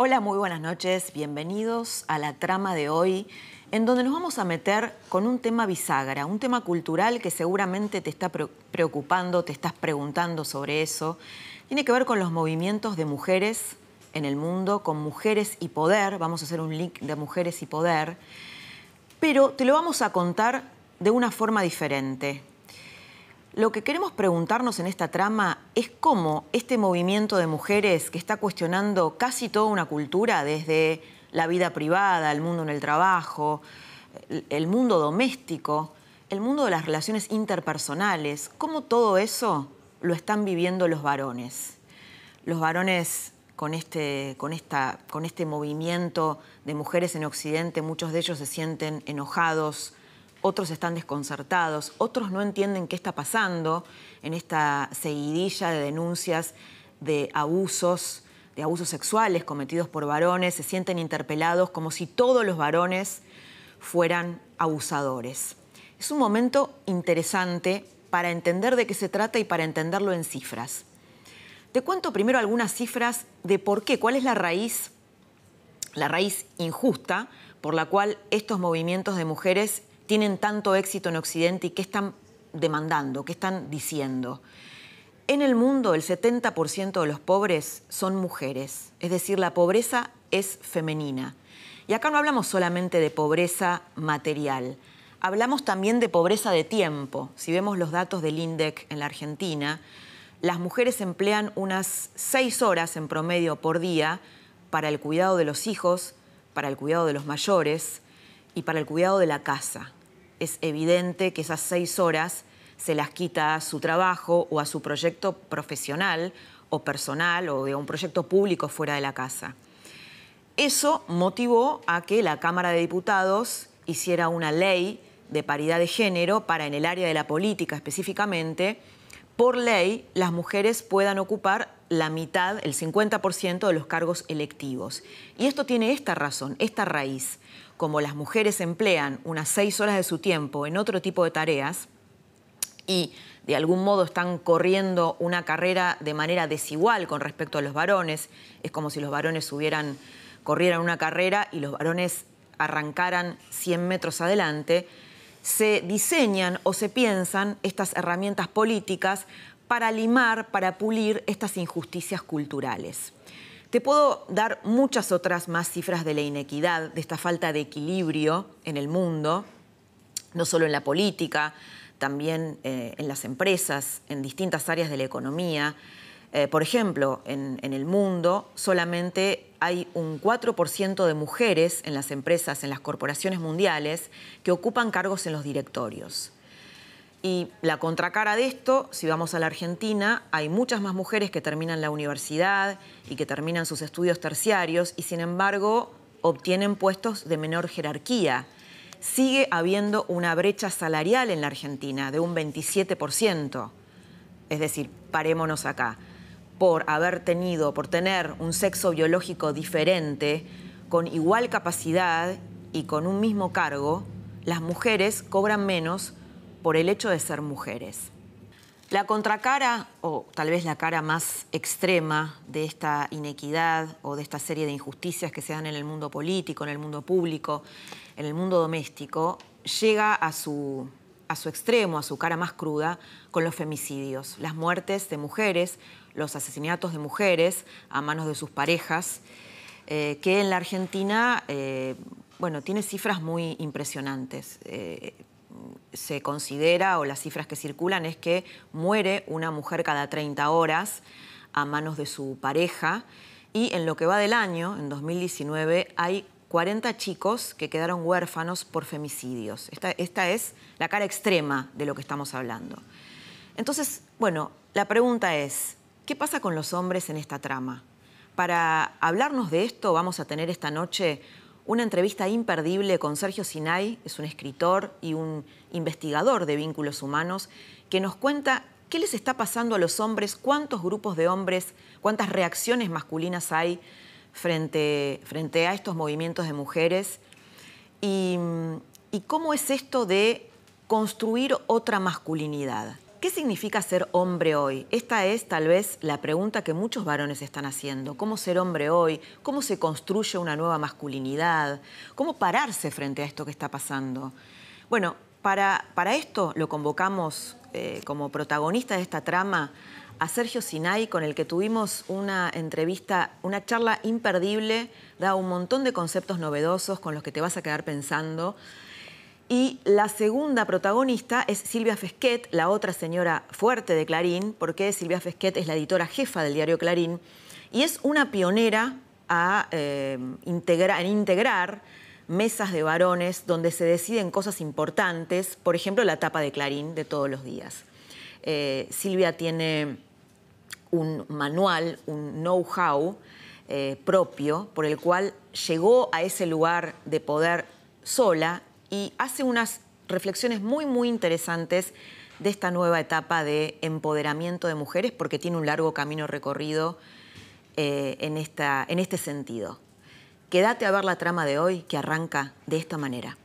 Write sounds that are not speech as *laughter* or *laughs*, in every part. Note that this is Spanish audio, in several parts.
Hola, muy buenas noches. Bienvenidos a la trama de hoy, en donde nos vamos a meter con un tema bisagra, un tema cultural que seguramente te está preocupando, te estás preguntando sobre eso. Tiene que ver con los movimientos de mujeres en el mundo, con mujeres y poder. Vamos a hacer un link de mujeres y poder. Pero te lo vamos a contar de una forma diferente. Lo que queremos preguntarnos en esta trama es cómo este movimiento de mujeres que está cuestionando casi toda una cultura, desde la vida privada, el mundo en el trabajo, el mundo doméstico, el mundo de las relaciones interpersonales, cómo todo eso lo están viviendo los varones. Los varones con este, con, esta, con este movimiento de mujeres en Occidente, muchos de ellos se sienten enojados, otros están desconcertados, otros no entienden qué está pasando en esta seguidilla de denuncias de abusos, de abusos sexuales cometidos por varones, se sienten interpelados como si todos los varones fueran abusadores. Es un momento interesante para entender de qué se trata y para entenderlo en cifras. Te cuento primero algunas cifras de por qué, cuál es la raíz, la raíz injusta por la cual estos movimientos de mujeres tienen tanto éxito en Occidente y qué están demandando, qué están diciendo. En el mundo el 70% de los pobres son mujeres, es decir, la pobreza es femenina. Y acá no hablamos solamente de pobreza material, hablamos también de pobreza de tiempo. Si vemos los datos del INDEC en la Argentina, las mujeres emplean unas seis horas en promedio por día para el cuidado de los hijos, para el cuidado de los mayores y para el cuidado de la casa es evidente que esas seis horas se las quita a su trabajo o a su proyecto profesional o personal o de un proyecto público fuera de la casa. Eso motivó a que la Cámara de Diputados hiciera una ley de paridad de género para en el área de la política específicamente, por ley las mujeres puedan ocupar la mitad, el 50% de los cargos electivos. Y esto tiene esta razón, esta raíz como las mujeres emplean unas seis horas de su tiempo en otro tipo de tareas y de algún modo están corriendo una carrera de manera desigual con respecto a los varones, es como si los varones hubieran, corrieran una carrera y los varones arrancaran 100 metros adelante, se diseñan o se piensan estas herramientas políticas para limar, para pulir estas injusticias culturales. Te puedo dar muchas otras más cifras de la inequidad, de esta falta de equilibrio en el mundo, no solo en la política, también eh, en las empresas, en distintas áreas de la economía. Eh, por ejemplo, en, en, el mundo solamente hay un 4% de mujeres en las empresas, en las corporaciones mundiales, que ocupan cargos en los directorios. Y la contracara de esto, si vamos a la Argentina, hay muchas más mujeres que terminan la universidad y que terminan sus estudios terciarios y sin embargo obtienen puestos de menor jerarquía. Sigue habiendo una brecha salarial en la Argentina de un 27%. Es decir, parémonos acá. Por haber tenido, por tener un sexo biológico diferente, con igual capacidad y con un mismo cargo, las mujeres cobran menos por el hecho de ser mujeres. La contracara, o tal vez la cara más extrema de esta inequidad o de esta serie de injusticias que se dan en el mundo político, en el mundo público, en el mundo doméstico, llega a su, a su extremo, a su cara más cruda, con los femicidios, las muertes de mujeres, los asesinatos de mujeres a manos de sus parejas, eh, que en la Argentina... Eh, bueno, tiene cifras muy impresionantes. Eh, se considera o las cifras que circulan es que muere una mujer cada 30 horas a manos de su pareja y en lo que va del año, en 2019, hay 40 chicos que quedaron huérfanos por femicidios. Esta, esta es la cara extrema de lo que estamos hablando. Entonces, bueno, la pregunta es, ¿qué pasa con los hombres en esta trama? Para hablarnos de esto vamos a tener esta noche una entrevista imperdible con Sergio Sinay, es un escritor y un investigador de vínculos humanos, que nos cuenta qué les está pasando a los hombres, cuántos grupos de hombres, cuántas reacciones masculinas hay frente, frente a estos movimientos de mujeres y cómo es esto de construir otra masculinidad. ¿Qué significa ser hombre hoy? Esta es tal vez la pregunta que muchos varones están haciendo. ¿Cómo ser hombre hoy? ¿Cómo se construye una nueva masculinidad? ¿Cómo pararse frente a esto que está pasando? Bueno, para, para esto lo convocamos eh, como protagonista de esta trama a Sergio Sinay, con el que tuvimos una entrevista, una charla imperdible, da un montón de conceptos novedosos con los que te vas a quedar pensando. Y la segunda protagonista es Silvia Fesquet, la otra señora fuerte de Clarín, porque Silvia Fesquet es la editora jefa del diario Clarín y es una pionera a, eh, en integrar mesas de varones donde se deciden cosas importantes, por ejemplo, la tapa de Clarín de todos los días. Eh, Silvia tiene un manual, un know-how eh, propio por el cual llegó a ese lugar de poder sola y hace unas reflexiones muy, muy interesantes de esta nueva etapa de empoderamiento de mujeres, porque tiene un largo camino recorrido eh, en, en este sentido. Quédate a ver la trama de hoy que arranca de esta manera.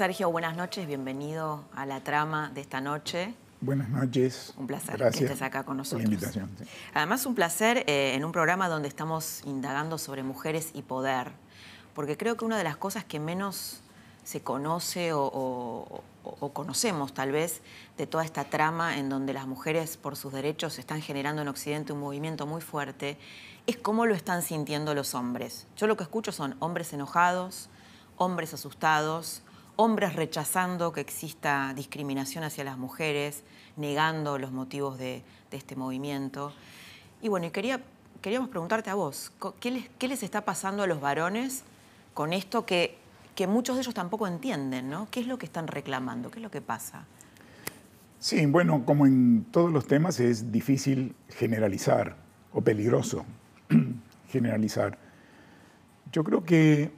Sergio, buenas noches, bienvenido a la trama de esta noche. Buenas noches. Un placer Gracias que estés acá con nosotros. Por la invitación. Además, un placer eh, en un programa donde estamos indagando sobre mujeres y poder, porque creo que una de las cosas que menos se conoce o, o, conocemos tal vez de toda esta trama en donde las mujeres por sus derechos están generando en Occidente un movimiento muy fuerte, es cómo lo están sintiendo los hombres. Yo lo que escucho son hombres enojados, hombres asustados, hombres rechazando que exista discriminación hacia las mujeres, negando los motivos de, este movimiento. Y bueno, y queríamos preguntarte a vos, ¿qué les, les, está pasando a los varones con esto que, que muchos de ellos tampoco entienden? ¿Qué es lo que están reclamando? ¿Qué es lo que pasa? Sí, bueno, como en todos los temas es difícil generalizar o peligroso *clears throat* generalizar. Yo creo que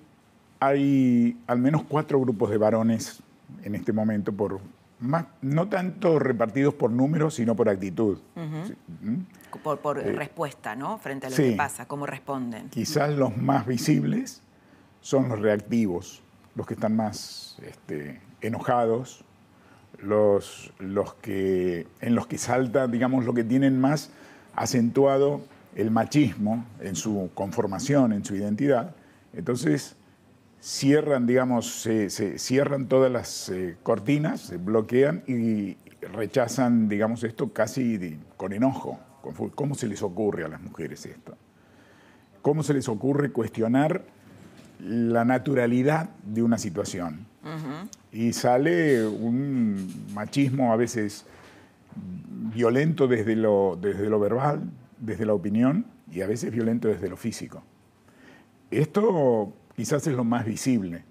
hay al menos cuatro grupos de varones en este momento, por más, no tanto repartidos por números, sino por actitud. Por, eh, respuesta, ¿no? Frente a lo que pasa, cómo responden. Quizás los más visibles son los reactivos, los que están más este, enojados, los, los que, en los que salta, digamos, lo que tienen más acentuado el machismo en su conformación, en su identidad. Entonces, cierran, digamos, se, cierran todas las eh, cortinas, se bloquean y rechazan, digamos, esto casi con enojo. ¿Cómo se les ocurre a las mujeres esto? ¿Cómo se les ocurre cuestionar la naturalidad de una situación? Y sale un machismo a veces violento desde lo, desde lo verbal, desde la opinión, y a veces violento desde lo físico. Esto Quizás es lo más visible.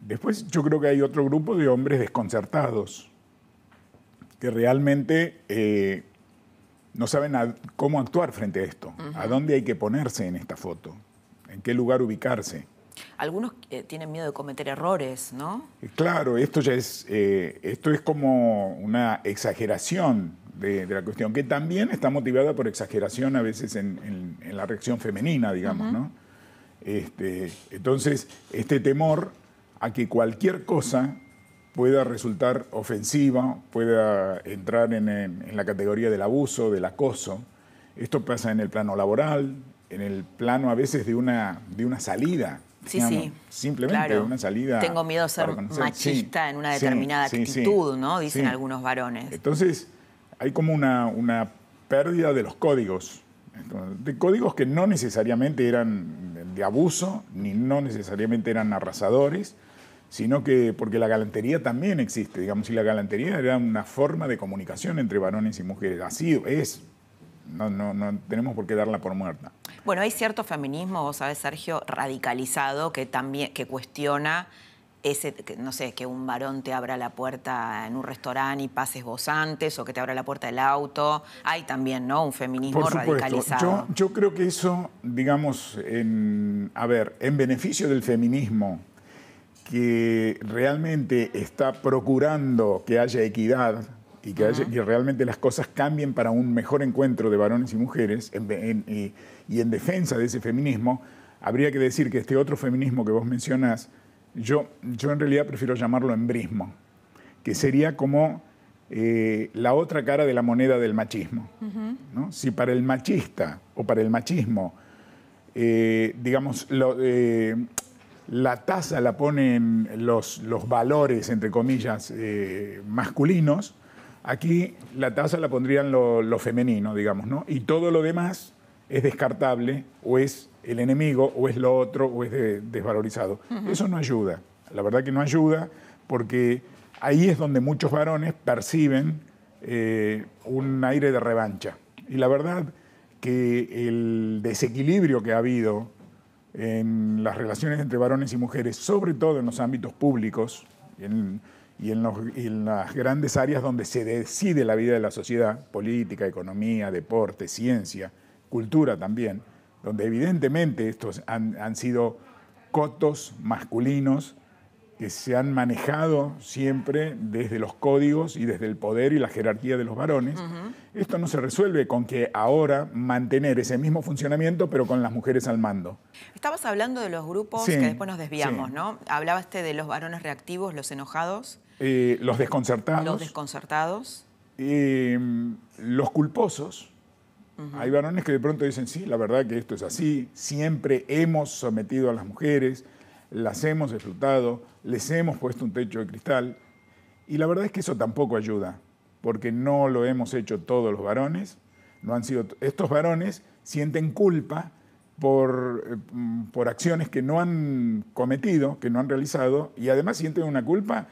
Después yo creo que hay otro grupo de hombres desconcertados que realmente eh, no saben cómo actuar frente a esto, a dónde hay que ponerse en esta foto, en qué lugar ubicarse. Algunos eh, tienen miedo de cometer errores, ¿no? Eh, claro, esto ya es, esto es como una exageración de, la cuestión, que también está motivada por exageración a veces en, la reacción femenina, digamos, ¿no? Este, entonces, este temor a que cualquier cosa pueda resultar ofensiva, pueda entrar en, la categoría del abuso, del acoso. Esto pasa en el plano laboral, en el plano a veces de una, de una salida. Sí, sí. Simplemente una salida. Tengo miedo a ser machista en una determinada actitud, ¿no? Dicen algunos varones. Entonces, hay como una, una pérdida de los códigos, de códigos que no necesariamente eran de abuso, ni no necesariamente eran arrasadores, sino que porque la galantería también existe, digamos, y la galantería era una forma de comunicación entre varones y mujeres, ha sido, es, no, no, no tenemos por qué darla por muerta. Bueno, hay cierto feminismo, vos sabés, Sergio, radicalizado, que también, que cuestiona ese, no sé, que un varón te abra la puerta en un restaurante y pases antes, o que te abra la puerta del auto. Hay también, ¿no? Un feminismo radicalizado. Yo, creo que eso, digamos, en, a ver, en beneficio del feminismo que realmente está procurando que haya equidad y que, realmente las cosas cambien para un mejor encuentro de varones y mujeres y, en defensa de ese feminismo, habría que decir que este otro feminismo que vos mencionás, yo, yo en realidad prefiero llamarlo embrismo, que sería como eh, la otra cara de la moneda del machismo. Si para el machista o para el machismo, eh, digamos, eh, la tasa la ponen los, valores, entre comillas, masculinos, aquí la tasa la pondrían lo, lo femenino, digamos, ¿no? Y todo lo demás es descartable o es el enemigo o es lo otro o es desvalorizado. Eso no ayuda, la verdad que no ayuda porque ahí es donde muchos varones perciben eh, un aire de revancha. Y la verdad que el desequilibrio que ha habido en las relaciones entre varones y mujeres, sobre todo en los ámbitos públicos y en las grandes áreas donde se decide la vida de la sociedad, política, economía, deporte, ciencia, cultura también, donde evidentemente estos han, sido cotos masculinos que se han manejado siempre desde los códigos y desde el poder y la jerarquía de los varones. Esto no se resuelve con que ahora mantener ese mismo funcionamiento, pero con las mujeres al mando. Estabas hablando de los grupos que después nos desviamos, ¿no? Hablabaste de los varones reactivos, los enojados. Eh, los desconcertados. Los desconcertados. Eh, los culposos. Hay varones que de pronto dicen, sí, la verdad que esto es así, siempre hemos sometido a las mujeres, las hemos disfrutado, les hemos puesto un techo de cristal. Y la verdad es que eso tampoco ayuda, porque no lo hemos hecho todos los varones. No han sido estos varones sienten culpa por, eh, mm, por acciones que no han cometido, que no han realizado, y además sienten una culpa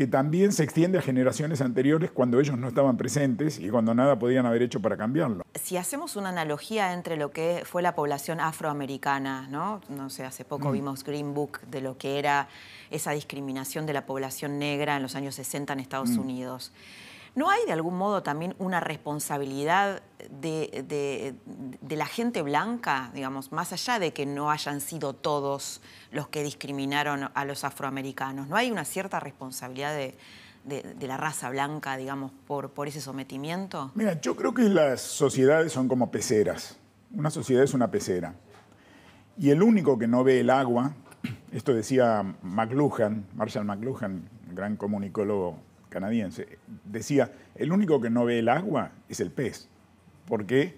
que también se extiende a generaciones anteriores cuando ellos no estaban presentes y cuando nada podían haber hecho para cambiarlo. Si hacemos una analogía entre lo que fue la población afroamericana, ¿no? No sé, hace poco mm. vimos Green Book de lo que era esa discriminación de la población negra en los años 60 en Estados mm. Unidos. ¿No hay de algún modo también una responsabilidad de, la gente blanca, digamos, más allá de que no hayan sido todos los que discriminaron a los afroamericanos? ¿No hay una cierta responsabilidad de, la raza blanca, digamos, por, por ese sometimiento? Mira, yo creo que las sociedades son como peceras. Una sociedad es una pecera. Y el único que no ve el agua, esto decía McLuhan, Marshall McLuhan, gran comunicólogo canadiense, decía, el único que no ve el agua es el pez, porque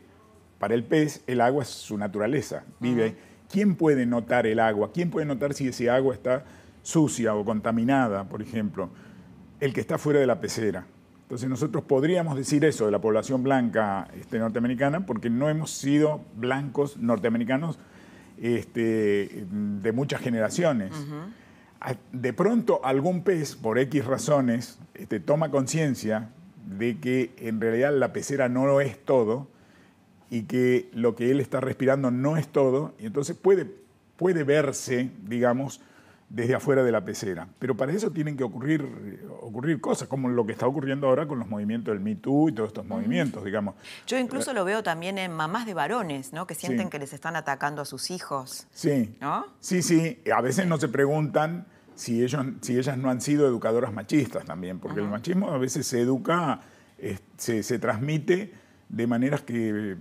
para el pez el agua es su naturaleza, vive ¿Quién puede notar el agua? ¿Quién puede notar si ese agua está sucia o contaminada, por ejemplo? El que está fuera de la pecera. Entonces nosotros podríamos decir eso de la población blanca este, norteamericana porque no hemos sido blancos norteamericanos este, de muchas generaciones de pronto algún pez, por X razones, este, toma conciencia de que en realidad la pecera no lo es todo y que lo que él está respirando no es todo, y entonces puede, puede verse, digamos, desde afuera de la pecera. Pero para eso tienen que ocurrir, ocurrir cosas, como lo que está ocurriendo ahora con los movimientos del Me y todos estos movimientos, digamos. Yo incluso eh, lo veo también en mamás de varones, ¿no? Que sienten que les están atacando a sus hijos. Sí. ¿No? Sí, sí. A veces no se preguntan si, ellos, si ellas no han sido educadoras machistas también, porque el machismo a veces se educa, se, se, transmite de maneras que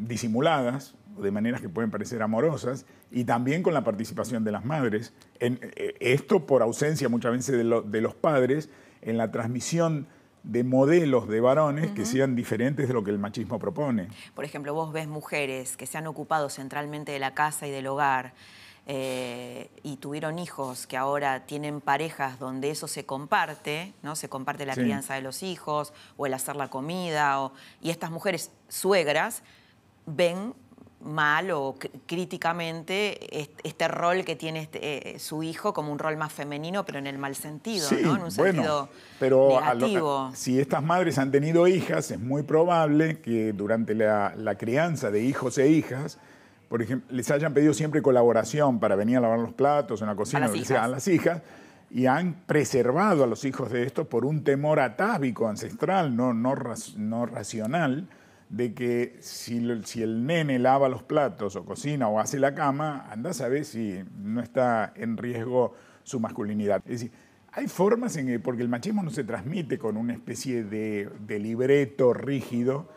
disimuladas, de maneras que pueden parecer amorosas, y también con la participación de las madres. En, eh, esto por ausencia muchas veces de, de los padres en la transmisión de modelos de varones que sean diferentes de lo que el machismo propone. Por ejemplo, vos ves mujeres que se han ocupado centralmente de la casa y del hogar, eh, y tuvieron hijos que ahora tienen parejas donde eso se comparte, ¿no? Se comparte la crianza de los hijos o el hacer la comida. y estas mujeres suegras ven mal o críticamente este, rol que tiene este, eh, su hijo como un rol más femenino, pero en el mal sentido, ¿no? En un sentido pero si estas madres han tenido hijas, es muy probable que durante la crianza de hijos e hijas por ejemplo, les hayan pedido siempre colaboración para venir a lavar los platos en la cocina, a las, sea, a las hijas, y han preservado a los hijos de esto por un temor atávico, ancestral, no, no, no racional, de que si, si, el nene lava los platos o cocina o hace la cama, anda a saber si no está en riesgo su masculinidad. Es decir, hay formas en que, porque el machismo no se transmite con una especie de, de libreto rígido,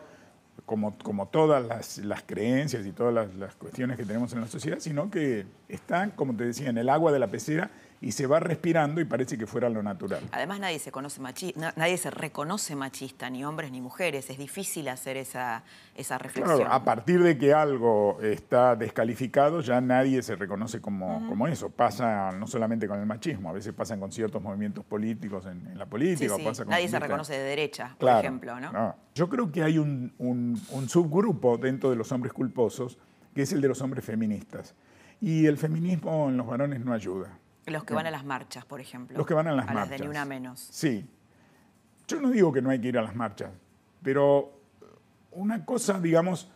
como, todas las, creencias y todas las, las cuestiones que tenemos en la sociedad, sino que están, como te decía, en el agua de la pecera y se va respirando y parece que fuera lo natural. Además nadie se, conoce machi nadie se reconoce machista, ni hombres ni mujeres. Es difícil hacer esa, esa reflexión. Claro, a partir de que algo está descalificado, ya nadie se reconoce como, como eso. Pasa no solamente con el machismo, a veces pasan con ciertos movimientos políticos en, la política. Pasa con nadie se reconoce de derecha, por ejemplo. Yo creo que hay un, un subgrupo dentro de los hombres culposos, que es el de los hombres feministas. Y el feminismo en los varones no ayuda. Los que van a las marchas, por ejemplo. Los que van a las marchas. Las de ni una menos. Sí. Yo no digo que no hay que ir a las marchas, pero una cosa, digamos,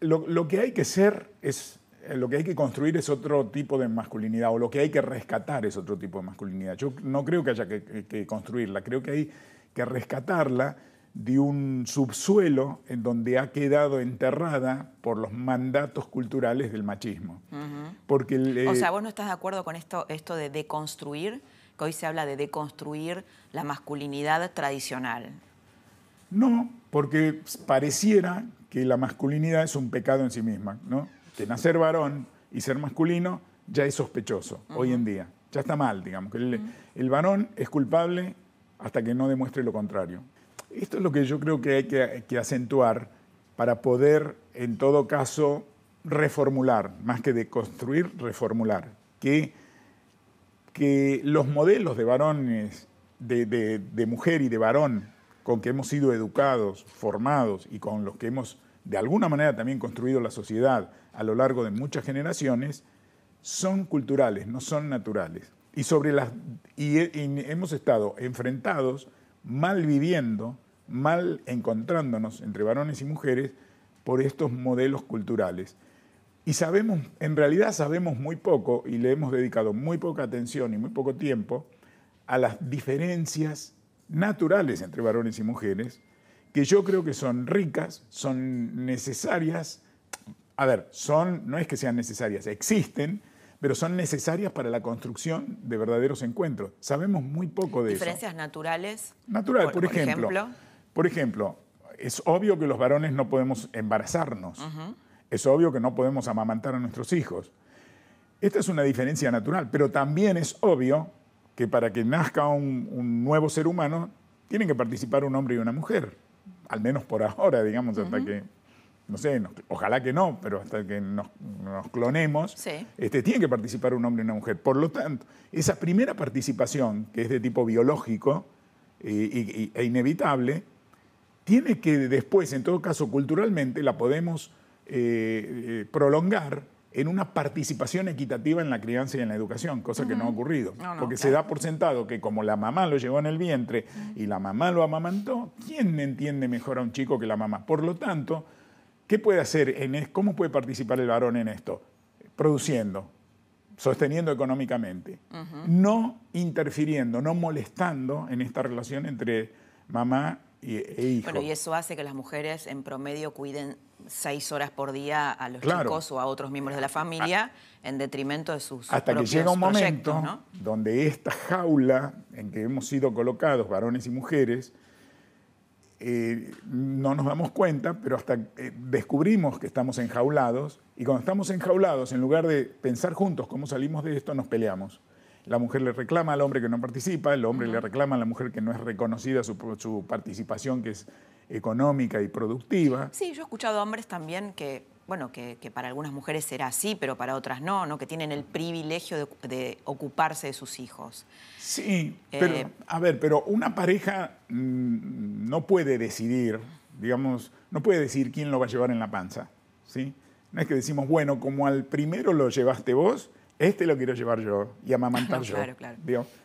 lo, que hay que ser es, eh, lo que hay que construir es otro tipo de masculinidad, o lo que hay que rescatar es otro tipo de masculinidad. Yo no creo que haya que construirla, creo que hay que rescatarla de un subsuelo en donde ha quedado enterrada por los mandatos culturales del machismo. Porque o sea, eh, vos no estás de acuerdo con esto, esto de deconstruir, que hoy se habla de deconstruir la masculinidad tradicional. No, porque pareciera que la masculinidad es un pecado en sí misma, ¿no? Que nacer varón y ser masculino ya es sospechoso hoy en día. Ya está mal, digamos. Que el varón es culpable hasta que no demuestre lo contrario. Esto es lo que yo creo que hay que, acentuar para poder, en todo caso, reformular, más que de construir, reformular, que, que los modelos de varones, de, mujer y de varón con que hemos sido educados, formados y con los que hemos de alguna manera también construido la sociedad a lo largo de muchas generaciones, son culturales, no son naturales. Y, sobre las, y hemos estado enfrentados mal viviendo, mal encontrándonos entre varones y mujeres por estos modelos culturales. Y sabemos, en realidad sabemos muy poco y le hemos dedicado muy poca atención y muy poco tiempo a las diferencias naturales entre varones y mujeres, que yo creo que son ricas, son necesarias, a ver, son, no es que sean necesarias, existen, pero son necesarias para la construcción de verdaderos encuentros. Sabemos muy poco de ¿Diferencias eso. ¿Diferencias naturales? Natural, por, ejemplo, Por ejemplo, es obvio que los varones no podemos embarazarnos. Es obvio que no podemos amamantar a nuestros hijos. Esta es una diferencia natural, pero también es obvio que para que nazca un, nuevo ser humano tienen que participar un hombre y una mujer, al menos por ahora, digamos, hasta que no sé, ojalá que no, pero hasta que nos, clonemos, este, tiene que participar un hombre y una mujer. Por lo tanto, esa primera participación, que es de tipo biológico eh, e, inevitable, tiene que después, en todo caso culturalmente, la podemos eh, eh, prolongar en una participación equitativa en la crianza y en la educación, cosa que no ha ocurrido, porque se da por sentado que como la mamá lo llevó en el vientre y la mamá lo amamantó, ¿quién entiende mejor a un chico que la mamá? Por lo tanto, ¿Qué puede hacer? En, ¿Cómo puede participar el varón en esto? Produciendo, sosteniendo económicamente, no interfiriendo, no molestando en esta relación entre mamá y, e hijo. Bueno, y eso hace que las mujeres en promedio cuiden seis horas por día a los chicos o a otros miembros de la familia en detrimento de sus Hasta que llega un momento donde esta jaula en que hemos sido colocados, varones y mujeres, eh, no nos damos cuenta, pero hasta eh, descubrimos que estamos enjaulados y cuando estamos enjaulados, en lugar de pensar juntos cómo salimos de esto, nos peleamos. La mujer le reclama al hombre que no participa, el hombre le reclama a la mujer que no es reconocida su, su participación que es económica y productiva. Sí, yo he escuchado hombres también que bueno, que, para algunas mujeres será así, pero para otras no, ¿no? Que tienen el privilegio de, ocuparse de sus hijos. Sí, eh, pero, a ver, pero una pareja mm, no puede decidir, digamos, no puede decir quién lo va a llevar en la panza, ¿sí? No es que decimos, bueno, como al primero lo llevaste vos, este lo quiero llevar yo y *laughs* amamantar yo. Claro, claro.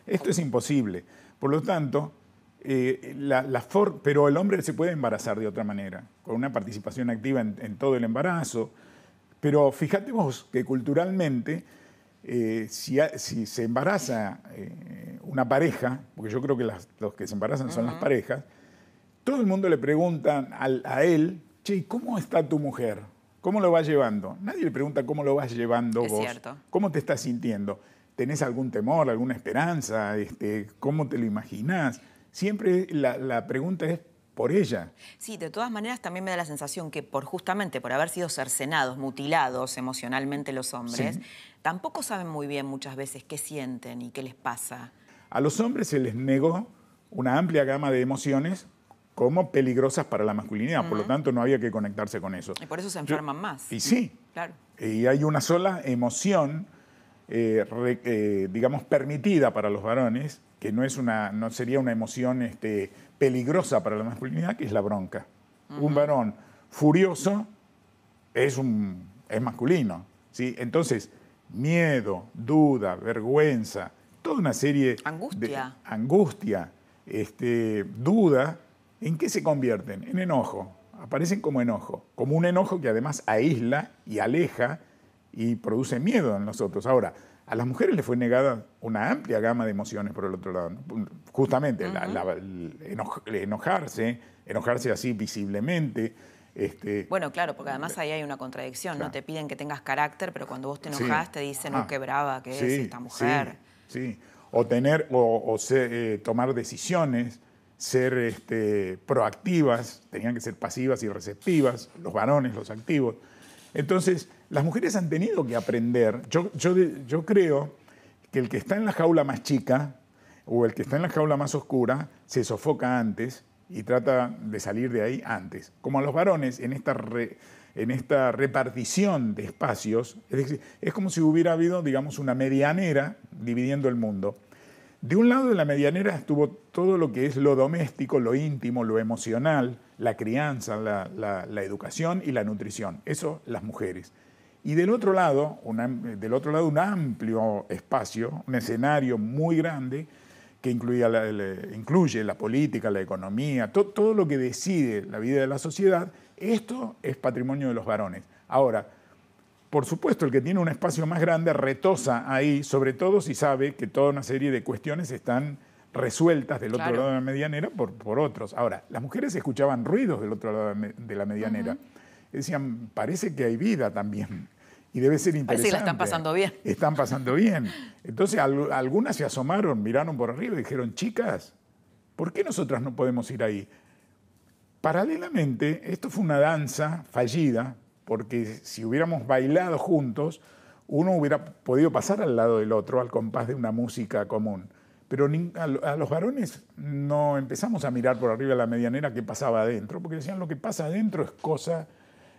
esto es imposible. Por lo tanto, eh, pero el hombre se puede embarazar de otra manera, con una participación activa en, todo el embarazo. Pero fíjate vos que culturalmente, eh, si, se embaraza eh, una pareja, porque yo creo que los que se embarazan son las parejas, todo el mundo le pregunta a él, che, ¿cómo está tu mujer? ¿Cómo lo vas llevando? Nadie le pregunta cómo lo vas llevando vos. ¿Cómo te estás sintiendo? ¿Tenés algún temor, alguna esperanza? Este, ¿Cómo te lo imaginás? siempre la, pregunta es por ella. Sí, de todas maneras también me da la sensación que por justamente por haber sido cercenados, mutilados emocionalmente los hombres, tampoco saben muy bien muchas veces qué sienten y qué les pasa. A los hombres se les negó una amplia gama de emociones como peligrosas para la masculinidad, por lo tanto no había que conectarse con eso. Y por eso se enferman más. Y sí, claro. Y hay una sola emoción, eh, eh, digamos, permitida para los varones, que no, es una, no sería una emoción este, peligrosa para la masculinidad, que es la bronca. Un varón furioso es, un, masculino. ¿sí? Entonces, miedo, duda, vergüenza, toda una serie angustia. angustia, este, duda, ¿en qué se convierten? En enojo. Aparecen como enojo, como un enojo que además aísla y aleja y produce miedo en nosotros. Ahora, a las mujeres les fue negada una amplia gama de emociones por el otro lado. Justamente, enojarse, enojarse así visiblemente. Este, bueno, claro, porque además ahí hay una contradicción, ¿no? Te piden que tengas carácter, pero cuando vos te enojas te dicen, no, ah. qué brava que es esta mujer. Sí, sí. O, tener, o, eh, tomar decisiones, ser este, proactivas, tenían que ser pasivas y receptivas, los varones, los activos. Entonces, las mujeres han tenido que aprender. Yo, creo que el que está en la jaula más chica o el que está en la jaula más oscura se sofoca antes y trata de salir de ahí antes. Como a los varones en esta, repartición de espacios, es es como si hubiera habido, digamos, una medianera dividiendo el mundo. De un lado de la medianera estuvo todo lo que es lo doméstico, lo íntimo, lo emocional, la crianza, la educación y la nutrición. Eso las mujeres. Y del otro lado, eh, del otro lado un amplio espacio, un escenario muy grande que incluía incluye la política, la economía, todo lo que decide la vida de la sociedad, esto es patrimonio de los varones. Ahora, por supuesto, el que tiene un espacio más grande retosa ahí, sobre todo si sabe que toda una serie de cuestiones están resueltas del otro lado de la medianera por, otros. Ahora, las mujeres escuchaban ruidos del otro lado de la medianera. Decían, parece que hay vida también y debe ser interesante. Así la están pasando bien. Están pasando bien. Entonces algunas se asomaron, miraron por arriba y dijeron, chicas, ¿por qué nosotras no podemos ir ahí? Paralelamente, esto fue una danza fallida, porque si hubiéramos bailado juntos, uno hubiera podido pasar al lado del otro al compás de una música común. Pero a los varones no empezamos a mirar por arriba la medianera que pasaba adentro, porque decían lo que pasa adentro es cosa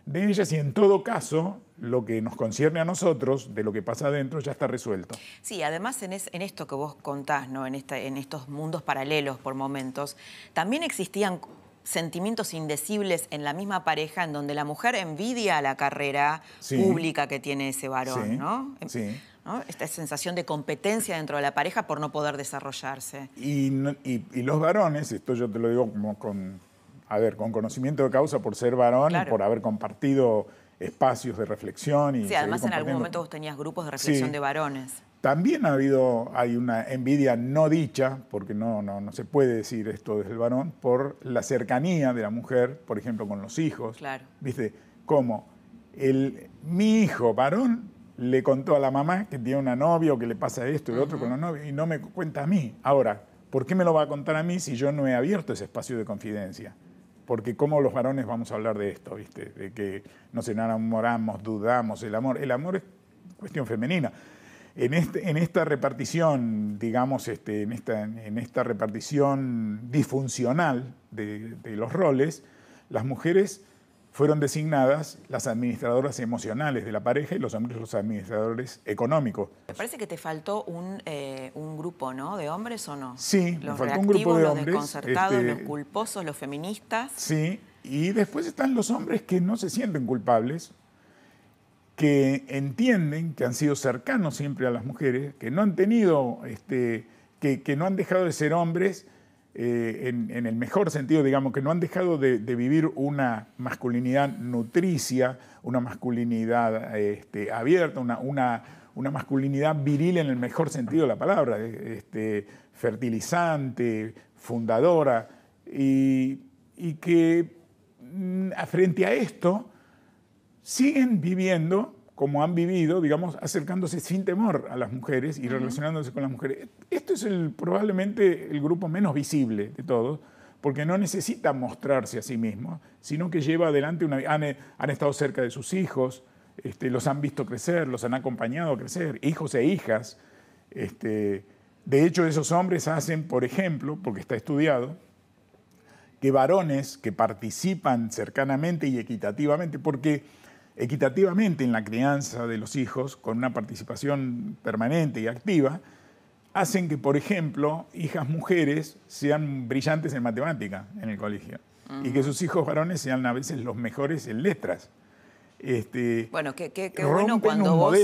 de ellas y en todo caso lo que nos concierne a nosotros, de lo que pasa adentro, ya está resuelto. Sí, además en, esto que vos contás, ¿no? en, esta, en estos mundos paralelos por momentos, también existían sentimientos indecibles en la misma pareja en donde la mujer envidia la carrera pública que tiene ese varón, ¿no? Esta sensación de competencia dentro de la pareja por no poder desarrollarse. Y, los varones, esto yo te lo digo como con, a ver, con conocimiento de causa por ser varón y por haber compartido espacios de reflexión. Y sí, además en algún momento vos tenías grupos de reflexión de varones. También ha habido, hay una envidia no dicha, porque no, no, no se puede decir esto desde el varón, por la cercanía de la mujer, por ejemplo, con los hijos. Claro. ¿Viste? Como el, mi hijo varón le contó a la mamá que tiene una novia o que le pasa esto y otro con la novia y no me cuenta a mí. Ahora, ¿por qué me lo va a contar a mí si yo no he abierto ese espacio de confidencia? porque como los varones vamos a hablar de esto, ¿viste? De que nos enamoramos, dudamos, el amor. El amor es cuestión femenina. En, este, en esta repartición, digamos, este, en, esta, repartición disfuncional de los roles, las mujeres fueron designadas las administradoras emocionales de la pareja y los hombres los administradores económicos. Me parece que te faltó eh, un, grupo, ¿no? ¿De hombres o no? Sí, los me faltó un grupo de los desconcertados, este, los culposos, los feministas. Sí, y después están los hombres que no se sienten culpables, que entienden que han sido cercanos siempre a las mujeres, que no han tenido, este, que, que no han dejado de ser hombres eh, en, el mejor sentido, digamos, que no han dejado de, vivir una masculinidad nutricia, una masculinidad este, abierta, una, masculinidad viril en el mejor sentido de la palabra, este, fertilizante, fundadora, y que mm, frente a esto siguen viviendo como han vivido, digamos, acercándose sin temor a las mujeres y relacionándose con las mujeres. Esto es probablemente el grupo menos visible de todos, porque no necesita mostrarse a sí mismo, sino que lleva adelante una han, han estado cerca de sus hijos, este, los han visto crecer, los han acompañado a crecer, hijos e hijas. Este, de hecho, esos hombres hacen, por ejemplo, porque está estudiado, que varones que participan cercanamente y equitativamente, porque equitativamente en la crianza de los hijos, con una participación permanente y activa, hacen que, por ejemplo, hijas mujeres sean brillantes en matemática en el colegio y que sus hijos varones sean a veces los mejores en letras. Este, bueno, qué, bueno cuando vos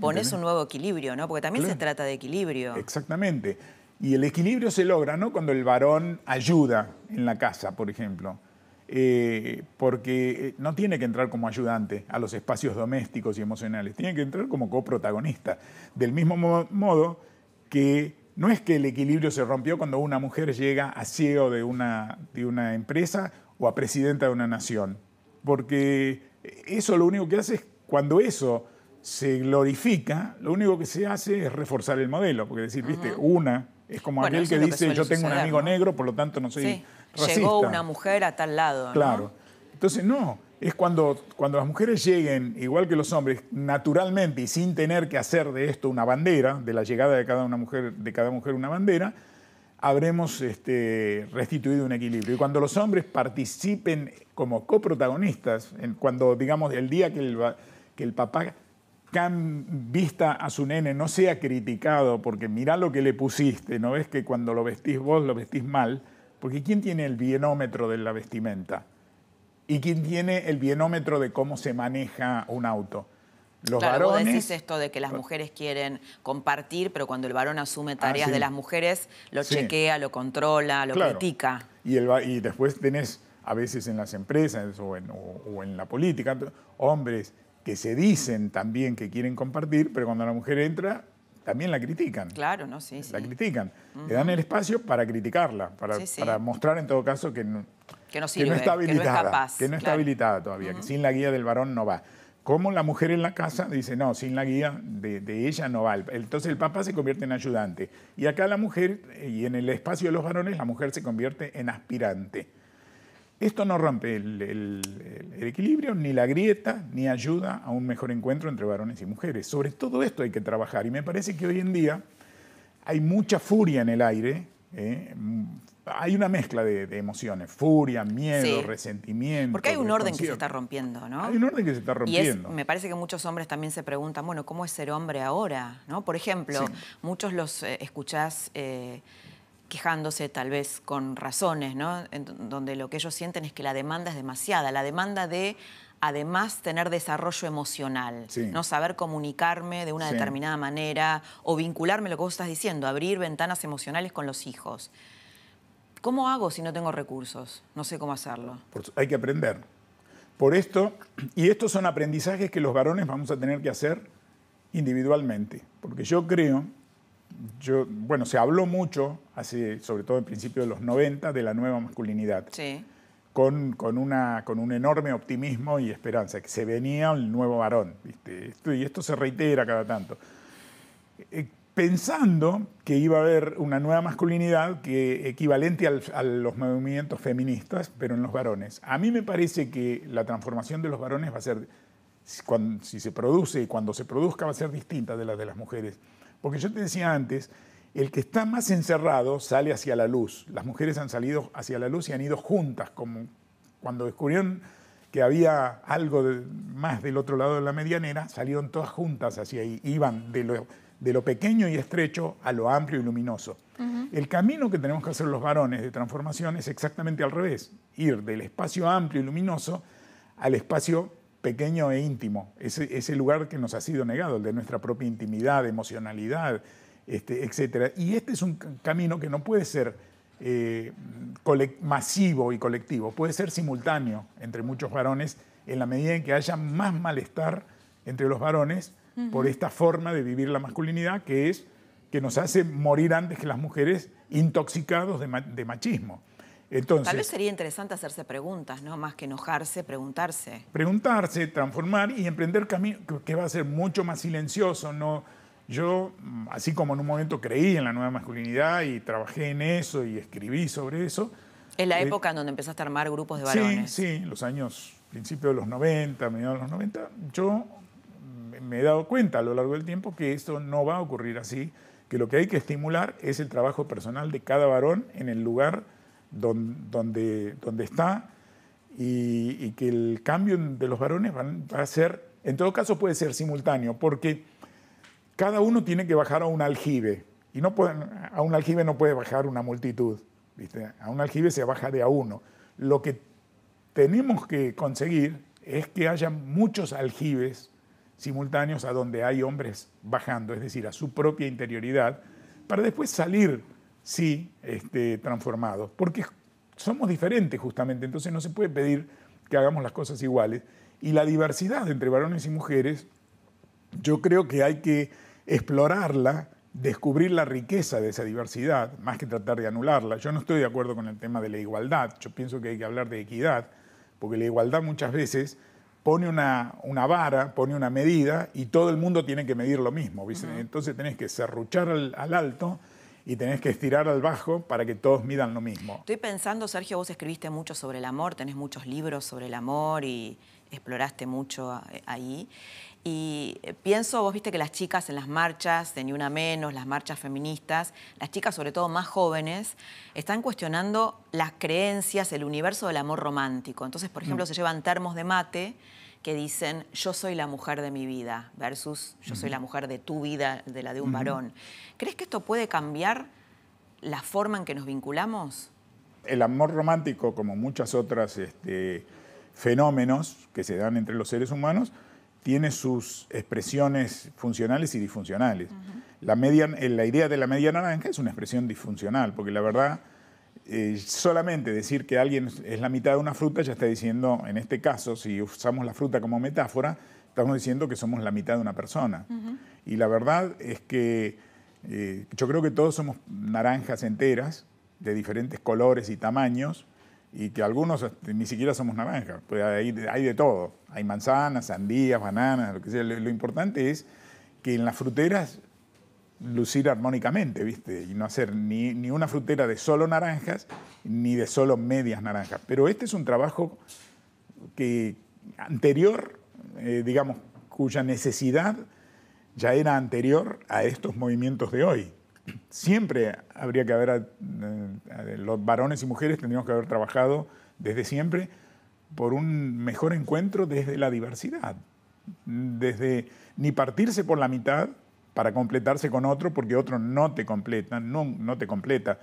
pones un nuevo equilibrio, ¿no? Porque también se trata de equilibrio. Exactamente. Y el equilibrio se logra, ¿no? Cuando el varón ayuda en la casa, por ejemplo. Eh, porque eh, no tiene que entrar como ayudante a los espacios domésticos y emocionales, tiene que entrar como coprotagonista. Del mismo modo que no es que el equilibrio se rompió cuando una mujer llega a CEO de una, de una empresa o a presidenta de una nación, porque eso lo único que hace es cuando eso se glorifica, lo único que se hace es reforzar el modelo, porque decir, viste, una es como aquel que dice, yo tengo un amigo negro, por lo tanto no soy... Llegó una mujer a tal lado. Claro. Entonces, no. Es cuando, cuando las mujeres lleguen, igual que los hombres, naturalmente y sin tener que hacer de esto una bandera, de la llegada de cada, una mujer, de cada mujer una bandera, habremos este, restituido un equilibrio. Y cuando los hombres participen como coprotagonistas, en, cuando digamos el día que el, que el papá vista a su nene no sea criticado porque mirá lo que le pusiste, no ves que cuando lo vestís vos lo vestís mal, porque ¿quién tiene el bienómetro de la vestimenta? ¿Y quién tiene el bienómetro de cómo se maneja un auto? Los claro, varones... vos decís esto de que las ah. mujeres quieren compartir, pero cuando el varón asume ah, tareas de las mujeres, lo chequea, lo controla, lo critica. Y, el, y después tenés a veces en las empresas o en, o en, la política, hombres que se dicen también que quieren compartir, pero cuando la mujer entra, también la critican. Claro, no, sí, La critican. Le dan el espacio para criticarla, para, mostrar en todo caso que no, está habilitada. Que no, está habilitada todavía, que sin la guía del varón no va. Como la mujer en la casa dice, no, sin la guía de, de, ella no va. Entonces el papá se convierte en ayudante. Y acá la mujer, eh, y en el espacio de los varones, la mujer se convierte en aspirante. Esto no rompe el, equilibrio, ni la grieta, ni ayuda a un mejor encuentro entre varones y mujeres. Sobre todo esto hay que trabajar y me parece que hoy en día hay mucha furia en el aire, eh, hay una mezcla de, emociones, furia, miedo, resentimiento. Porque hay un orden que se está rompiendo, ¿no? Hay un orden que se está rompiendo. Y me parece que muchos hombres también se preguntan, bueno, ¿cómo es ser hombre ahora? ¿No? Por ejemplo, muchos los eh, escuchás... Eh, quejándose tal vez con razones, ¿no? donde lo que ellos sienten es que la demanda es demasiada, la demanda de además tener desarrollo emocional, no saber comunicarme de una determinada manera o vincularme lo que vos estás diciendo, abrir ventanas emocionales con los hijos. ¿Cómo hago si no tengo recursos? No sé cómo hacerlo. hay que aprender. Por esto, y estos son aprendizajes que los varones vamos a tener que hacer individualmente, porque yo creo bueno, se habló mucho, sobre todo en principio de los 90, de la nueva masculinidad. Con, un enorme optimismo y esperanza, que se venía un nuevo varón. y esto se reitera cada tanto. Eh, pensando que iba a haber una nueva masculinidad que, equivalente a los movimientos feministas, pero en los varones. A mí me parece que la transformación de los varones va a ser, si se produce y cuando se produzca, va a ser distinta de la de las mujeres. Porque yo te decía antes, el que está más encerrado sale hacia la luz. Las mujeres han salido hacia la luz y han ido juntas, como cuando descubrieron que había algo más del otro lado de la medianera, salieron todas juntas hacia ahí, iban de lo, pequeño y estrecho a lo amplio y luminoso. El camino que tenemos que hacer los varones de transformación es exactamente al revés, ir del espacio amplio y luminoso al espacio pequeño e íntimo, ese, el lugar que nos ha sido negado, el de nuestra propia intimidad, emocionalidad, este, etc. Y este es un camino que no puede ser eh, masivo y colectivo, puede ser simultáneo entre muchos varones en la medida en que haya más malestar entre los varones por esta forma de vivir la masculinidad que es que nos hace morir antes que las mujeres intoxicados de machismo. Tal vez sería interesante hacerse preguntas, ¿no? Más que enojarse, preguntarse. Preguntarse, transformar y emprender camino que va a ser mucho más silencioso, ¿no? Yo, mm, así como en un momento creí en la nueva masculinidad y trabajé en eso y escribí sobre eso. Es la eh, época en donde empezaste a armar grupos de varones. Sí, sí, los años, principios de los 90, mediados de los 90, yo me he dado cuenta a lo largo del tiempo que esto no va a ocurrir así, que lo que hay que estimular es el trabajo personal de cada varón en el lugar donde, donde está y, que el cambio de los varones va a ser, en todo caso puede ser simultáneo, porque cada uno tiene que bajar a un aljibe y no pueden, a un aljibe no puede bajar una multitud, ¿viste? a un aljibe se baja de a uno. Lo que tenemos que conseguir es que haya muchos aljibes simultáneos a donde hay hombres bajando, es decir, a su propia interioridad, para después salir sí este, transformados, porque somos diferentes justamente, entonces no se puede pedir que hagamos las cosas iguales. Y la diversidad entre varones y mujeres, yo creo que hay que explorarla, descubrir la riqueza de esa diversidad, más que tratar de anularla. Yo no estoy de acuerdo con el tema de la igualdad, yo pienso que hay que hablar de equidad, porque la igualdad muchas veces pone una, vara, pone una medida y todo el mundo tiene que medir lo mismo. Entonces tenés que serruchar al alto y tenés que estirar al bajo para que todos midan lo mismo. Estoy pensando, Sergio, vos escribiste mucho sobre el amor, tenés muchos libros sobre el amor y exploraste mucho eh, ahí. Y eh, pienso, vos viste que las chicas en las marchas, de Ni Una Menos, las marchas feministas, las chicas sobre todo más jóvenes, están cuestionando las creencias, el universo del amor romántico. Entonces, por ejemplo, mm. se llevan termos de mate que dicen yo soy la mujer de mi vida versus yo soy la mujer de tu vida, de la de un varón. ¿Crees que esto puede cambiar la forma en que nos vinculamos? El amor romántico, como muchas otras este, fenómenos que se dan entre los seres humanos, tiene sus expresiones funcionales y disfuncionales. la, eh, la idea de la media naranja es una expresión disfuncional, porque la verdad eh, solamente decir que alguien es la mitad de una fruta ya está diciendo, en este caso, si usamos la fruta como metáfora, estamos diciendo que somos la mitad de una persona. Y la verdad es que eh, yo creo que todos somos naranjas enteras, de diferentes colores y tamaños, y que algunos ni siquiera somos naranjas, pues hay, de todo. Hay manzanas, sandías, bananas, lo que sea. Lo, lo importante es que en las fruteras lucir armónicamente, ¿viste? Y no hacer ni, una frutera de solo naranjas, ni de solo medias naranjas. Pero este es un trabajo que anterior, eh, digamos, cuya necesidad ya era anterior a estos movimientos de hoy. Siempre habría que haber, eh, eh, los varones y mujeres tendríamos que haber trabajado desde siempre por un mejor encuentro desde la diversidad, desde ni partirse por la mitad, para completarse con otro porque otro no te completa, no, no te completa.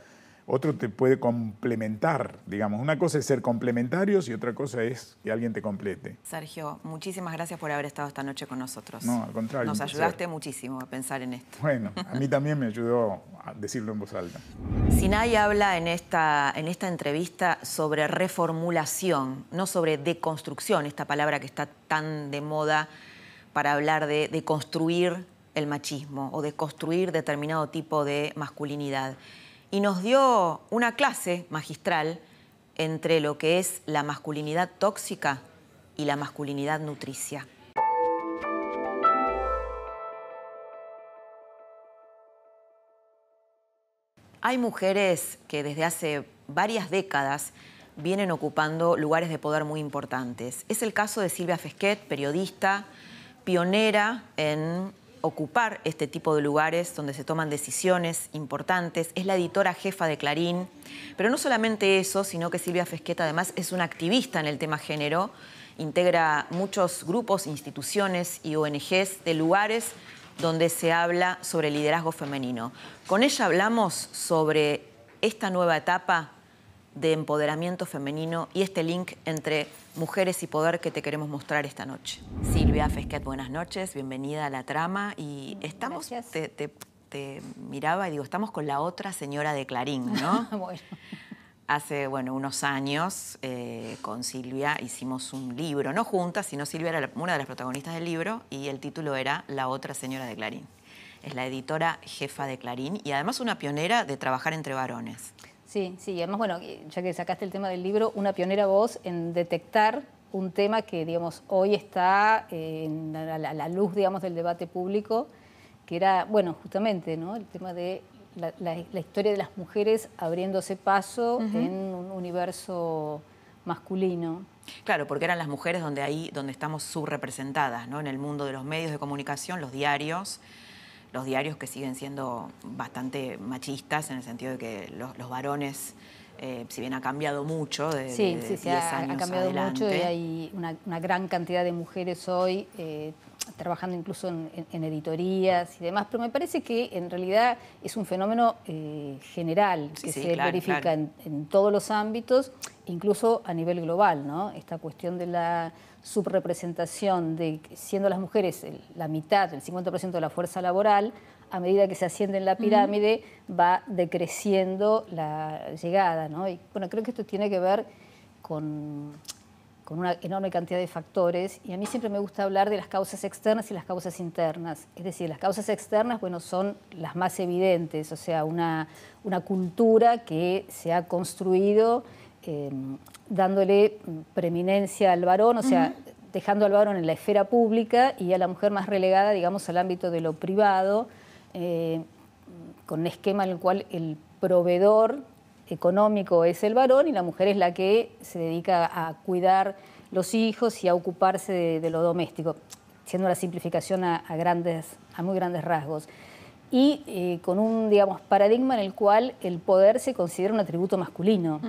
Otro te puede complementar, digamos. Una cosa es ser complementarios y otra cosa es que alguien te complete. Sergio, muchísimas gracias por haber estado esta noche con nosotros. No, al contrario. Nos ayudaste muchísimo a pensar en esto. Bueno, a mí *laughs* también me ayudó a decirlo en voz alta. nadie habla en esta, en esta entrevista sobre reformulación, no sobre deconstrucción, esta palabra que está tan de moda para hablar de, de construir el machismo o de construir determinado tipo de masculinidad. Y nos dio una clase magistral entre lo que es la masculinidad tóxica y la masculinidad nutricia. Hay mujeres que desde hace varias décadas vienen ocupando lugares de poder muy importantes. Es el caso de Silvia Fesquet, periodista, pionera en ocupar este tipo de lugares donde se toman decisiones importantes. Es la editora jefa de Clarín. Pero no solamente eso, sino que Silvia Fesqueta además es una activista en el tema género. Integra muchos grupos, instituciones y ONGs de lugares donde se habla sobre liderazgo femenino. Con ella hablamos sobre esta nueva etapa de empoderamiento femenino y este link entre mujeres y poder que te queremos mostrar esta noche. Silvia Fesquet, buenas noches, bienvenida a la trama y estamos, te, te, miraba y digo, estamos con la otra señora de Clarín, ¿no? *laughs* bueno. Hace, bueno, unos años eh, con Silvia hicimos un libro, no juntas, sino Silvia era una de las protagonistas del libro y el título era La otra señora de Clarín. Es la editora jefa de Clarín y además una pionera de trabajar entre varones. Sí, sí, además, bueno, ya que sacaste el tema del libro, una pionera voz en detectar un tema que, digamos, hoy está eh, en la, luz, digamos, del debate público, que era, bueno, justamente, ¿no? El tema de la, historia de las mujeres abriéndose paso en un universo masculino. Claro, porque eran las mujeres donde ahí, donde estamos subrepresentadas, ¿no? En el mundo de los medios de comunicación, los diarios, los diarios que siguen siendo bastante machistas, en el sentido de que los, varones, eh, si bien ha cambiado mucho, de, de, sí, ha, cambiado mucho y hay una, gran cantidad de mujeres hoy eh, trabajando incluso en, editorías y demás, pero me parece que en realidad es un fenómeno eh, general que se verifica en todos los ámbitos incluso a nivel global, ¿no? Esta cuestión de la subrepresentación de siendo las mujeres la mitad, el 50% de la fuerza laboral, a medida que se asciende en la pirámide va decreciendo la llegada, ¿no? Y bueno, creo que esto tiene que ver con, una enorme cantidad de factores y a mí siempre me gusta hablar de las causas externas y las causas internas. Es decir, las causas externas, bueno, son las más evidentes, o sea, una cultura que se ha construido Em, dándole mm, preeminencia al varón, o sea, dejando al varón en la esfera pública y a la mujer más relegada, digamos, al ámbito de lo privado, eh, con un esquema en el cual el proveedor económico es el varón y la mujer es la que se dedica a cuidar los hijos y a ocuparse de, lo doméstico, siendo la simplificación a, grandes, a muy grandes rasgos y eh, con un digamos, paradigma en el cual el poder se considera un atributo masculino.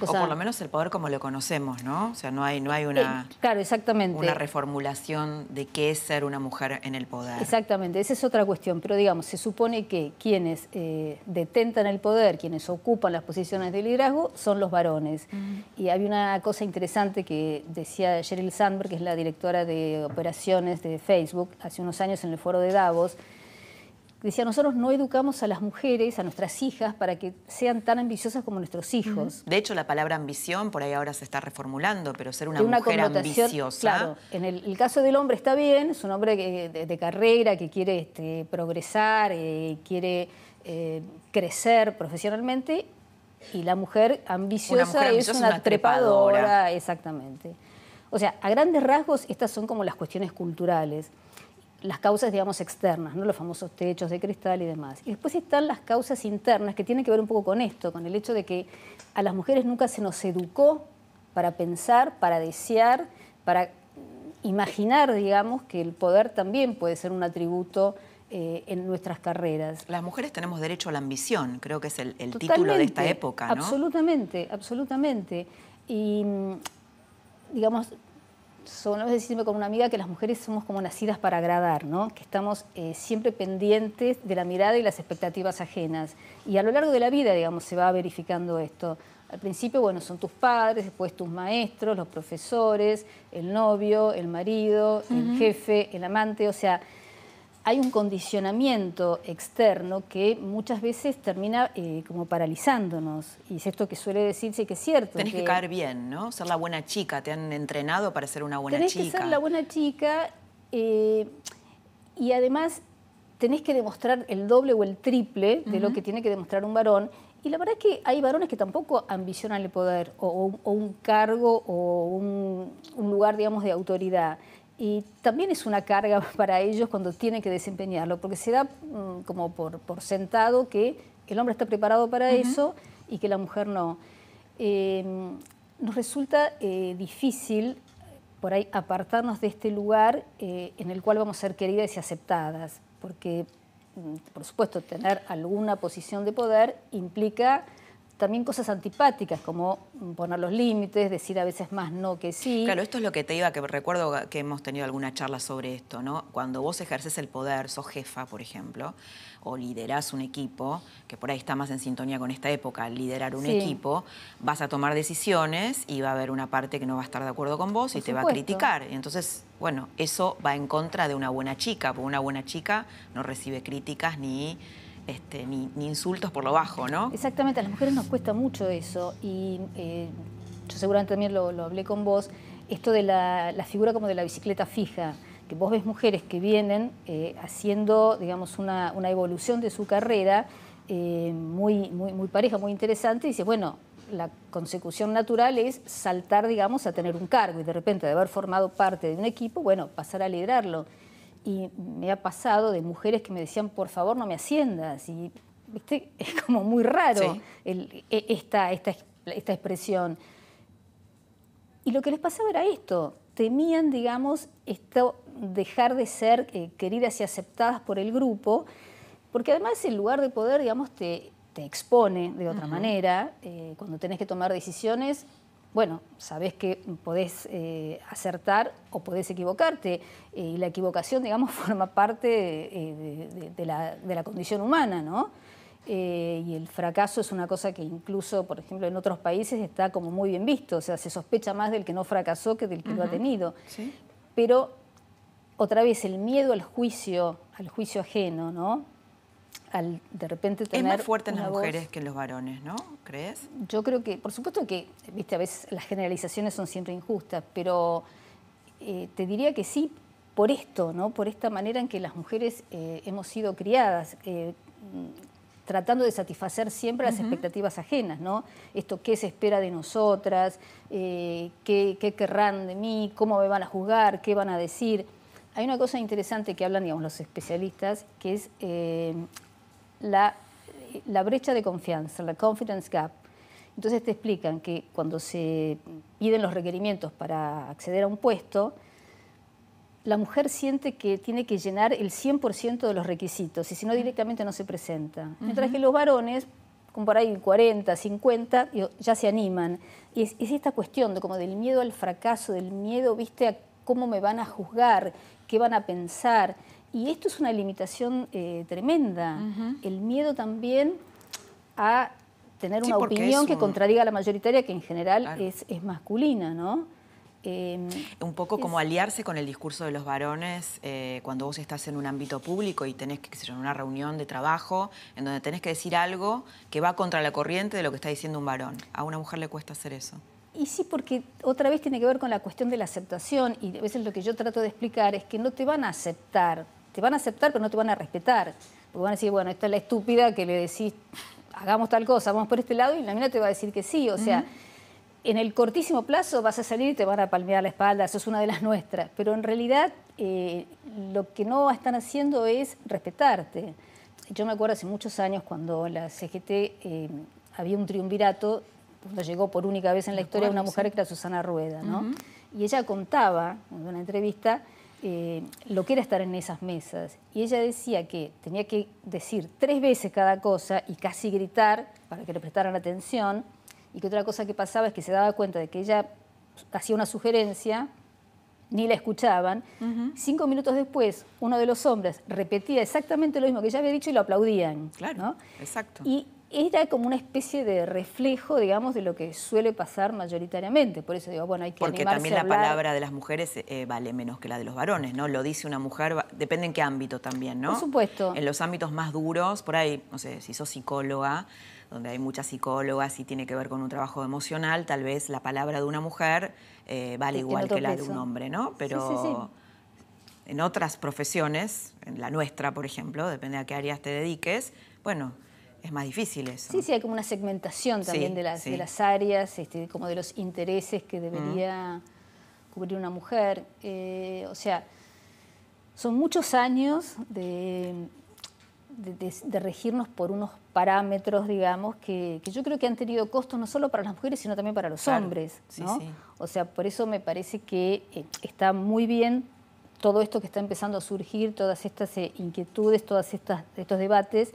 O por lo menos el poder como lo conocemos, ¿no? O sea, no hay, no hay una, claro, exactamente. una reformulación de qué es ser una mujer en el poder. Exactamente, esa es otra cuestión. Pero digamos, se supone que quienes eh, detentan el poder, quienes ocupan las posiciones de liderazgo, son los varones. Y hay una cosa interesante que decía Sheryl Sandberg, que es la directora de operaciones de Facebook, hace unos años en el foro de Davos, decía, nosotros no educamos a las mujeres, a nuestras hijas, para que sean tan ambiciosas como nuestros hijos. De hecho, la palabra ambición por ahí ahora se está reformulando, pero ser una, mujer ambiciosa. Claro, en el, caso del hombre está bien, es un hombre de, carrera que quiere este, progresar, eh, quiere eh, crecer profesionalmente, y la mujer ambiciosa, es una, trepadora. Exactamente. O sea, a grandes rasgos, estas son como las cuestiones culturales las causas, digamos, externas, ¿no? los famosos techos de cristal y demás. Y después están las causas internas, que tienen que ver un poco con esto, con el hecho de que a las mujeres nunca se nos educó para pensar, para desear, para imaginar, digamos, que el poder también puede ser un atributo eh, en nuestras carreras. Las mujeres tenemos derecho a la ambición, creo que es el, título de esta época, Absolutamente, absolutamente. Y, digamos, es decirme con una amiga que las mujeres somos como nacidas para agradar, ¿no? que estamos eh, siempre pendientes de la mirada y las expectativas ajenas. Y a lo largo de la vida, digamos, se va verificando esto. Al principio, bueno, son tus padres, después tus maestros, los profesores, el novio, el marido, el jefe, el amante, o sea, hay un condicionamiento externo que muchas veces termina eh, como paralizándonos. Y es esto que suele decirse que es cierto. Tenés que, caer bien, ¿no? Ser la buena chica, te han entrenado para ser una buena chica. Tenés que ser la buena chica eh, y además tenés que demostrar el doble o el triple de lo que tiene que demostrar un varón. Y la verdad es que hay varones que tampoco ambicionan el poder o, un cargo o un, un lugar, digamos, de autoridad y también es una carga *laughs* para ellos cuando tienen que desempeñarlo, porque se da mm, como por, sentado que el hombre está preparado para eso y que la mujer no. Em, nos resulta eh, difícil eh, por ahí apartarnos de este lugar eh, en el cual vamos a ser queridas y aceptadas, porque mm, por supuesto tener alguna posición de poder implica también cosas antipáticas, como poner los límites, decir a veces más no que sí. Claro, esto es lo que te iba, que recuerdo que hemos tenido alguna charla sobre esto, ¿no? Cuando vos ejerces el poder, sos jefa, por ejemplo, o liderás un equipo, que por ahí está más en sintonía con esta época, liderar un equipo, vas a tomar decisiones y va a haber una parte que no va a estar de acuerdo con vos y te va a criticar. Y entonces, bueno, eso va en contra de una buena chica, porque una buena chica no recibe críticas ni este, ni, insultos por lo bajo, ¿no? Exactamente, a las mujeres nos cuesta mucho eso y eh, yo seguramente también lo, hablé con vos, esto de la, figura como de la bicicleta fija, que vos ves mujeres que vienen eh, haciendo, digamos, una, evolución de su carrera eh, muy, pareja, muy interesante, y dices, bueno, la consecución natural es saltar, digamos, a tener un cargo y de repente de haber formado parte de un equipo, bueno, pasar a liderarlo y me ha pasado de mujeres que me decían, por favor no me haciendas Y *laughs* es como muy raro e, esta, expresión. Y lo que les pasaba era esto, temían, digamos, esto, dejar de ser eh, queridas y aceptadas por el grupo, porque además el lugar de poder, digamos, te, te expone de otra manera, eh, cuando tenés que tomar decisiones, bueno, sabes que podés eh, acertar o podés equivocarte. Eh, y la equivocación, digamos, *laughs* forma parte eh, de, la, condición humana, ¿no? y el fracaso es una cosa que incluso, por ejemplo, en otros países está como muy bien visto, o sea, se sospecha más del que no fracasó que del que lo ha tenido. Pero otra vez el miedo al juicio, al juicio ajeno, ¿no? de repente tener... Es más fuerte en las mujeres que en los varones, ¿no? ¿Crees? Yo creo que, por supuesto que, viste, a veces las generalizaciones son siempre injustas, pero eh, te diría que sí, por esto, ¿no? Por esta manera en que las mujeres eh, hemos sido criadas. Eh, tratando de satisfacer siempre las expectativas ajenas, ¿no? Esto, ¿qué se espera de nosotras? ¿qué, querrán de mí? ¿Cómo me van a juzgar? ¿Qué van a decir? Hay una cosa interesante que hablan, digamos, los especialistas, que es la, la brecha de confianza, la confidence gap. Entonces te explican que cuando se piden los requerimientos para acceder a un puesto, la mujer siente que tiene que llenar el 100% de los requisitos y si no directamente no se presenta. Mientras que los varones, como por ahí 40, 50, ya se animan. Y es, esta cuestión de, como del miedo al fracaso, del miedo, viste, a cómo me van a juzgar, qué van a pensar. Y esto es una limitación eh, tremenda. El miedo también a tener una opinión que contradiga a la mayoritaria, que en general es, es, masculina, ¿no? Em, un poco como aliarse con el discurso de los varones eh, cuando vos estás en un ámbito público y tenés que, ser en una reunión de trabajo en donde tenés que decir algo que va contra la corriente de lo que está diciendo un varón. A una mujer le cuesta hacer eso. Y sí, porque otra vez tiene que ver con la cuestión de la aceptación y a veces lo que yo trato de explicar es que no te van a aceptar te van a aceptar, pero no te van a respetar. Porque van a decir, bueno, esta es la estúpida que le decís, hagamos tal cosa, vamos por este lado, y la mina te va a decir que sí. O sea, en el cortísimo plazo vas a salir y te van a palmear la espalda, eso es una de las nuestras. Pero en realidad eh, lo que no están haciendo es respetarte. Yo me acuerdo hace muchos años cuando la CGT eh, había un triunvirato, cuando llegó por única vez en la historia una mujer que era Susana Rueda, ¿no? Y ella contaba en una entrevista eh, lo que era estar en esas mesas. Y ella decía que tenía que decir tres veces cada cosa y casi gritar para que le prestaran atención. Y que otra cosa que pasaba es que se daba cuenta de que ella hacía una sugerencia, ni la escuchaban. Cinco minutos después, uno de los hombres repetía exactamente lo mismo que ella había dicho y lo aplaudían. Claro, exacto era como una especie de reflejo, digamos, de lo que suele pasar mayoritariamente. Por eso digo, bueno, hay que Porque también la palabra de las mujeres eh, vale menos que la de los varones, ¿no? Lo dice una mujer, depende en qué ámbito también, ¿no? Por supuesto. En los ámbitos más duros, por ahí, no sé, si sos psicóloga, donde hay muchas psicólogas y tiene que ver con un trabajo emocional, tal vez la palabra de una mujer eh, vale igual que la de un hombre, ¿no? Pero... en otras profesiones, en la nuestra, por ejemplo, depende a qué áreas te dediques, bueno, es más difícil eso. Sí, sí, hay como una segmentación también de, las, de las áreas, este, como de los intereses que debería cubrir una mujer. Eh, o sea, son muchos años de, regirnos por unos parámetros, digamos, que, yo creo que han tenido costos no solo para las mujeres, sino también para los hombres. o sea, por eso me parece que eh, está muy bien todo esto que está empezando a surgir, todas estas eh, inquietudes inquietudes, todos estos debates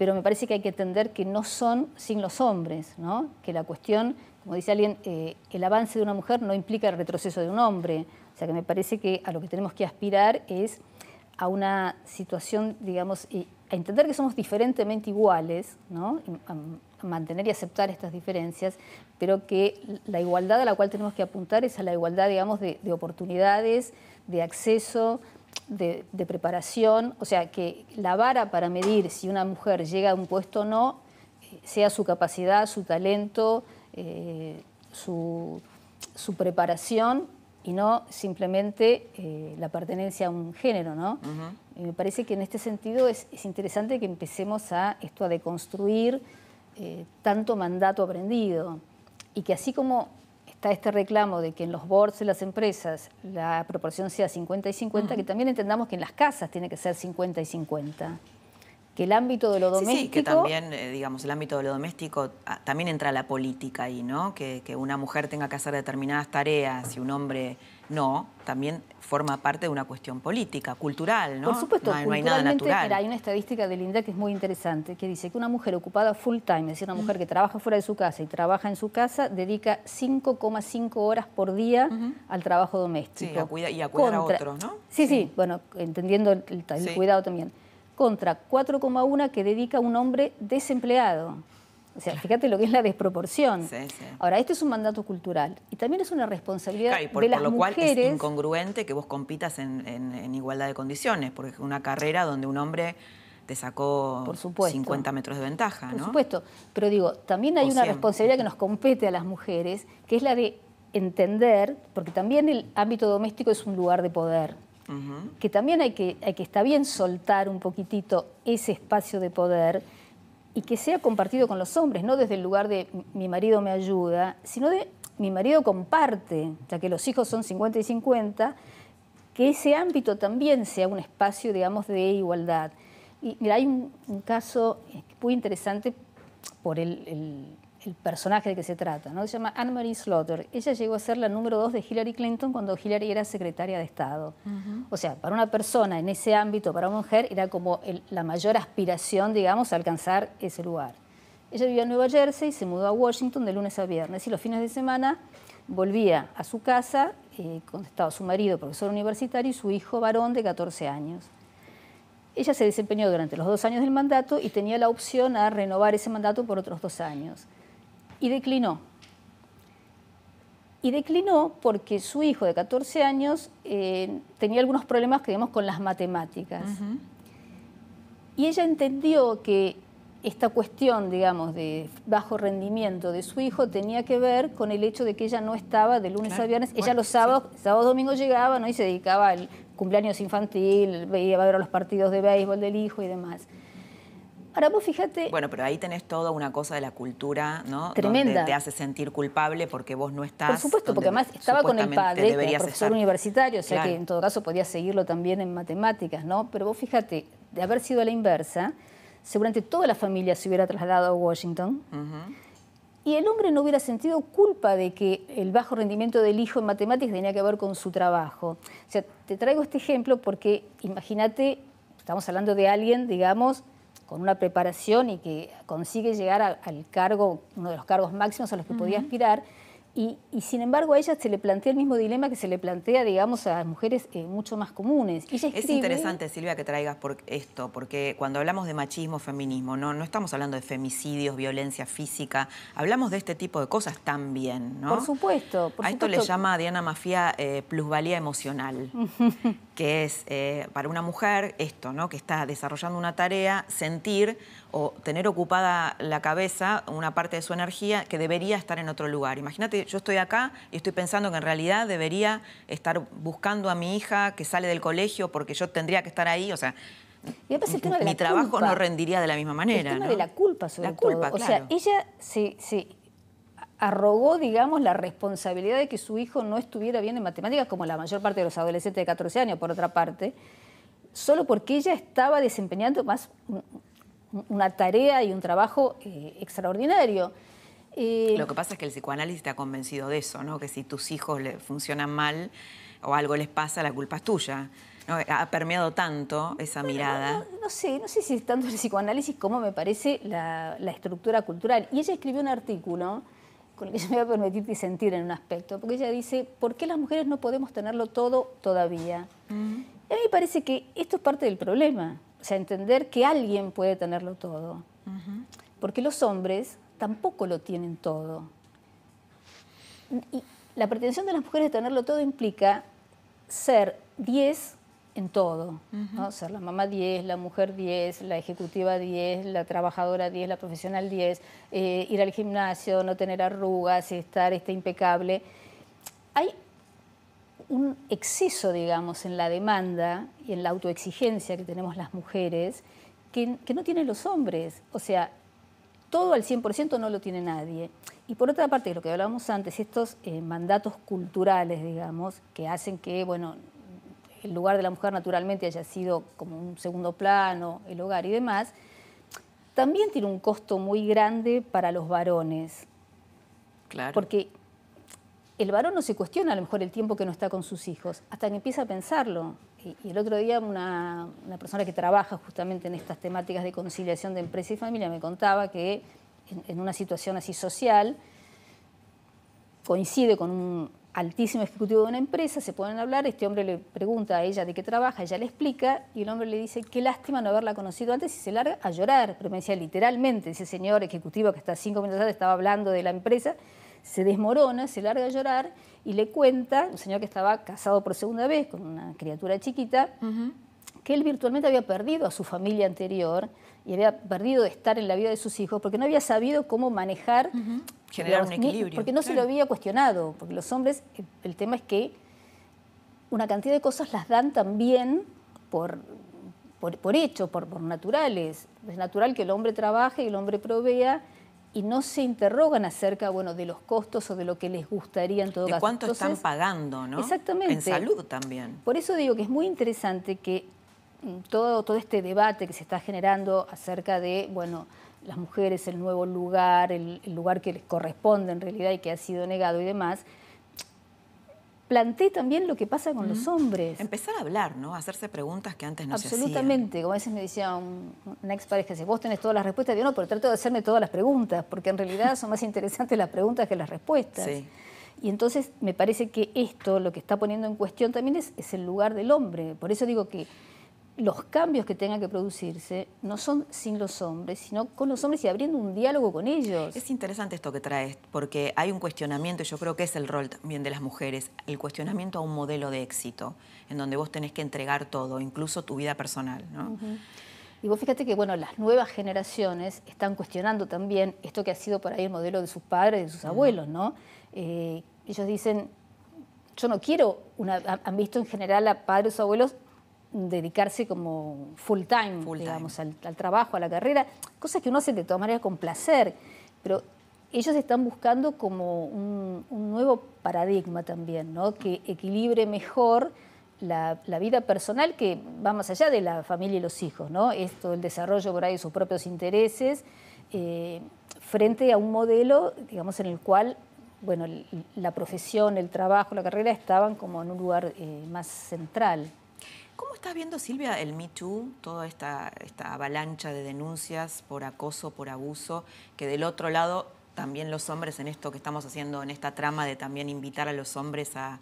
pero me parece que hay que entender que no son sin los hombres, ¿no? que la cuestión, como dice alguien, eh, el avance de una mujer no implica el retroceso de un hombre, o sea que me parece que a lo que tenemos que aspirar es a una situación, digamos, a entender que somos diferentemente iguales, ¿no? a mantener y aceptar estas diferencias, pero que la igualdad a la cual tenemos que apuntar es a la igualdad, digamos, de, de oportunidades, de acceso, de, preparación, o sea, que la vara para medir si una mujer llega a un puesto o no eh, sea su capacidad, su talento, eh, su, preparación y no simplemente eh, la pertenencia a un género, ¿no? me parece que en este sentido es, interesante que empecemos a esto a deconstruir tanto mandato aprendido y que así como está este reclamo de que en los boards de las empresas la proporción sea 50 y 50, que también entendamos que en las casas tiene que ser 50 y 50 el ámbito de lo doméstico... Sí, que también, eh, digamos, el ámbito de lo doméstico ah, también entra la política ahí, ¿no? Que, una mujer tenga que hacer determinadas tareas y un hombre no, también forma parte de una cuestión política, cultural, ¿no? Por supuesto, hay natural. hay una estadística del INDEC que es muy interesante, que dice que una mujer ocupada full time, es decir, una mujer que trabaja fuera de su casa y trabaja en su casa, dedica 5,5 horas por día al trabajo doméstico. y a cuidar a otros, ¿no? Sí, sí, bueno, entendiendo el, cuidado también contra 4,1 que dedica un hombre desempleado. O sea, fíjate lo que es la desproporción. Ahora, este es un mandato cultural y también es una responsabilidad de las por lo cual es incongruente que vos compitas en, igualdad de condiciones, porque es una carrera donde un hombre te sacó 50 metros de ventaja, por supuesto, pero digo, también hay una responsabilidad que nos compete a las mujeres, que es la de entender, porque también el ámbito doméstico es un lugar de poder que también hay que, hay que, está bien soltar un poquitito ese espacio de poder y que sea compartido con los hombres, no desde el lugar de mi marido me ayuda, sino de mi marido comparte, ya que los hijos son 50 y 50, que ese ámbito también sea un espacio, digamos, de igualdad. Y hay un, caso eh, muy interesante por el el personaje de que se trata, ¿no? Se llama Anne-Marie Slaughter. Ella llegó a ser la número dos de Hillary Clinton cuando Hillary era secretaria de Estado. O sea, para una persona en ese ámbito, para una mujer, era como la mayor aspiración, digamos, a alcanzar ese lugar. Ella vivía en Nueva Jersey, y se mudó a Washington de lunes a viernes y los fines de semana volvía a su casa, eh, contestaba su marido, profesor universitario, y su hijo varón de 14 años. Ella se desempeñó durante los dos años del mandato y tenía la opción a renovar ese mandato por otros dos años y declinó. Y declinó porque su hijo de 14 años eh, tenía algunos problemas, con las matemáticas. Y ella entendió que esta cuestión, digamos, de bajo rendimiento de su hijo tenía que ver con el hecho de que ella no estaba de lunes a viernes. ella los sábados, sábado sábados, domingos llegaba, ¿no? Y se dedicaba al cumpleaños infantil, veía a ver los partidos de béisbol del hijo y demás. Ahora vos fíjate... Bueno, pero ahí tenés toda una cosa de la cultura, ¿no? Tremenda. Donde te hace sentir culpable porque vos no estás... Por supuesto, porque además estaba con el padre, el profesor universitario, o sea que en todo caso podía seguirlo también en matemáticas, ¿no? Pero vos fíjate, de haber sido a la inversa, seguramente toda la familia se hubiera trasladado a Washington y el hombre no hubiera sentido culpa de que el bajo rendimiento del hijo en matemáticas tenía que ver con su trabajo. O sea, te traigo este ejemplo porque imagínate, estamos hablando de alguien, digamos con una preparación y que consigue llegar al cargo, uno de los cargos máximos a los que podía aspirar, y, sin embargo a ella se le plantea el mismo dilema que se le plantea, digamos, a mujeres eh, mucho más comunes. Es interesante, Silvia, que traigas por esto, porque cuando hablamos de machismo, feminismo, no, no estamos hablando de femicidios, violencia física, hablamos de este tipo de cosas también, ¿no? Por supuesto. a esto le llama Diana Mafia eh, plusvalía emocional, *laughs* que es eh, para una mujer esto, ¿no? Que está desarrollando una tarea, sentir o tener ocupada la cabeza, una parte de su energía que debería estar en otro lugar. Imagínate, yo estoy acá y estoy pensando que en realidad debería estar buscando a mi hija que sale del colegio porque yo tendría que estar ahí, o sea, mi trabajo no rendiría de la misma manera. El tema de la culpa, sobre culpa, O sea, ella se, arrogó, digamos, la responsabilidad de que su hijo no estuviera bien en matemáticas, como la mayor parte de los adolescentes de 14 años, por otra parte, solo porque ella estaba desempeñando más una tarea y un trabajo eh, extraordinario. Lo que pasa es que el psicoanálisis te ha convencido de eso, ¿no? que si tus hijos le funcionan mal o algo les pasa, la culpa es tuya. Ha permeado tanto esa mirada. No, sé, no sé si es tanto el psicoanálisis como me parece la, estructura cultural. Y ella escribió un artículo con el que yo me voy a permitir disentir en un aspecto, porque ella dice, ¿por qué las mujeres no podemos tenerlo todo todavía? Mm. Y a mí me parece que esto es parte del problema. O sea, entender que alguien puede tenerlo todo. Porque los hombres tampoco lo tienen todo. Y la pretensión de las mujeres de tenerlo todo implica ser 10 en todo, ser la mamá 10, la mujer 10, la ejecutiva 10, la trabajadora 10, la profesional 10, eh, ir al gimnasio, no tener arrugas, estar impecable. Hay un exceso, digamos, en la demanda y en la autoexigencia que tenemos las mujeres que, no tienen los hombres. O sea, todo al 100% no lo tiene nadie. Y por otra parte, lo que hablábamos antes, estos eh, mandatos culturales, digamos, que hacen que, bueno, el lugar de la mujer naturalmente haya sido como un segundo plano, el hogar y demás, también tiene un costo muy grande para los varones. Claro. Porque el varón no se cuestiona a lo mejor el tiempo que no está con sus hijos, hasta que empieza a pensarlo. Y, el otro día una, persona que trabaja justamente en estas temáticas de conciliación de empresa y familia me contaba que en, una situación así social coincide con un altísimo ejecutivo de una empresa, se ponen a hablar, este hombre le pregunta a ella de qué trabaja, ella le explica y el hombre le dice, qué lástima no haberla conocido antes y se larga a llorar, pero me decía literalmente, ese señor ejecutivo que hasta cinco minutos antes estaba hablando de la empresa, se desmorona, se larga a llorar y le cuenta, un señor que estaba casado por segunda vez con una criatura chiquita, que él virtualmente había perdido a su familia anterior y había perdido de estar en la vida de sus hijos porque no había sabido cómo manejar. Generar un equilibrio. porque no se lo había cuestionado, porque los hombres, el, tema es que una cantidad de cosas las dan también por por, hecho, por, por naturales. Es natural que el hombre trabaje y el hombre provea y no se interrogan acerca bueno, de los costos o de lo que les gustaría en todo caso. cuánto están pagando, ¿no? Exactamente. En salud también. Por eso digo que es muy interesante que mm, todo, todo este debate que se está generando acerca de, bueno, las mujeres, el nuevo lugar, el lugar que les corresponde en realidad y que ha sido negado y demás, planteé también lo que pasa con los hombres. Empezar a hablar, ¿no? hacerse preguntas que antes no se Absolutamente. Como a veces me decía un, una ex pareja, si vos tenés todas las respuestas, yo no, pero trato de hacerme todas las preguntas, porque en realidad son más *laughs* interesantes las preguntas que las respuestas. Y entonces me parece que esto, lo que está poniendo en cuestión también es el lugar del hombre. Por eso digo que los cambios que tengan que producirse no son sin los hombres, sino con los hombres y abriendo un diálogo con ellos. Es interesante esto que traes, porque hay un cuestionamiento, y yo creo que es el rol también de las mujeres, el cuestionamiento a un modelo de éxito, en donde vos tenés que entregar todo, incluso tu vida personal. ¿no? Y vos fíjate que, bueno, las nuevas generaciones están cuestionando también esto que ha sido por ahí el modelo de sus padres, de sus abuelos, ¿no? Eh, ellos dicen, yo no quiero, una, han visto en general a padres o abuelos dedicarse como full time, digamos, Al, trabajo, a la carrera, cosas que uno hace de todas maneras con placer, pero ellos están buscando como un, nuevo paradigma también, ¿no? que equilibre mejor la, vida personal que va más allá de la familia y los hijos, ¿no? Esto, el desarrollo por ahí de sus propios intereses, eh, frente a un modelo, digamos, en el cual bueno, la profesión, el trabajo, la carrera estaban como en un lugar eh, más central. ¿Cómo estás viendo, Silvia, el Me Too, toda esta, esta avalancha de denuncias por acoso, por abuso, que del otro lado también los hombres en esto que estamos haciendo, en esta trama de también invitar a los hombres a,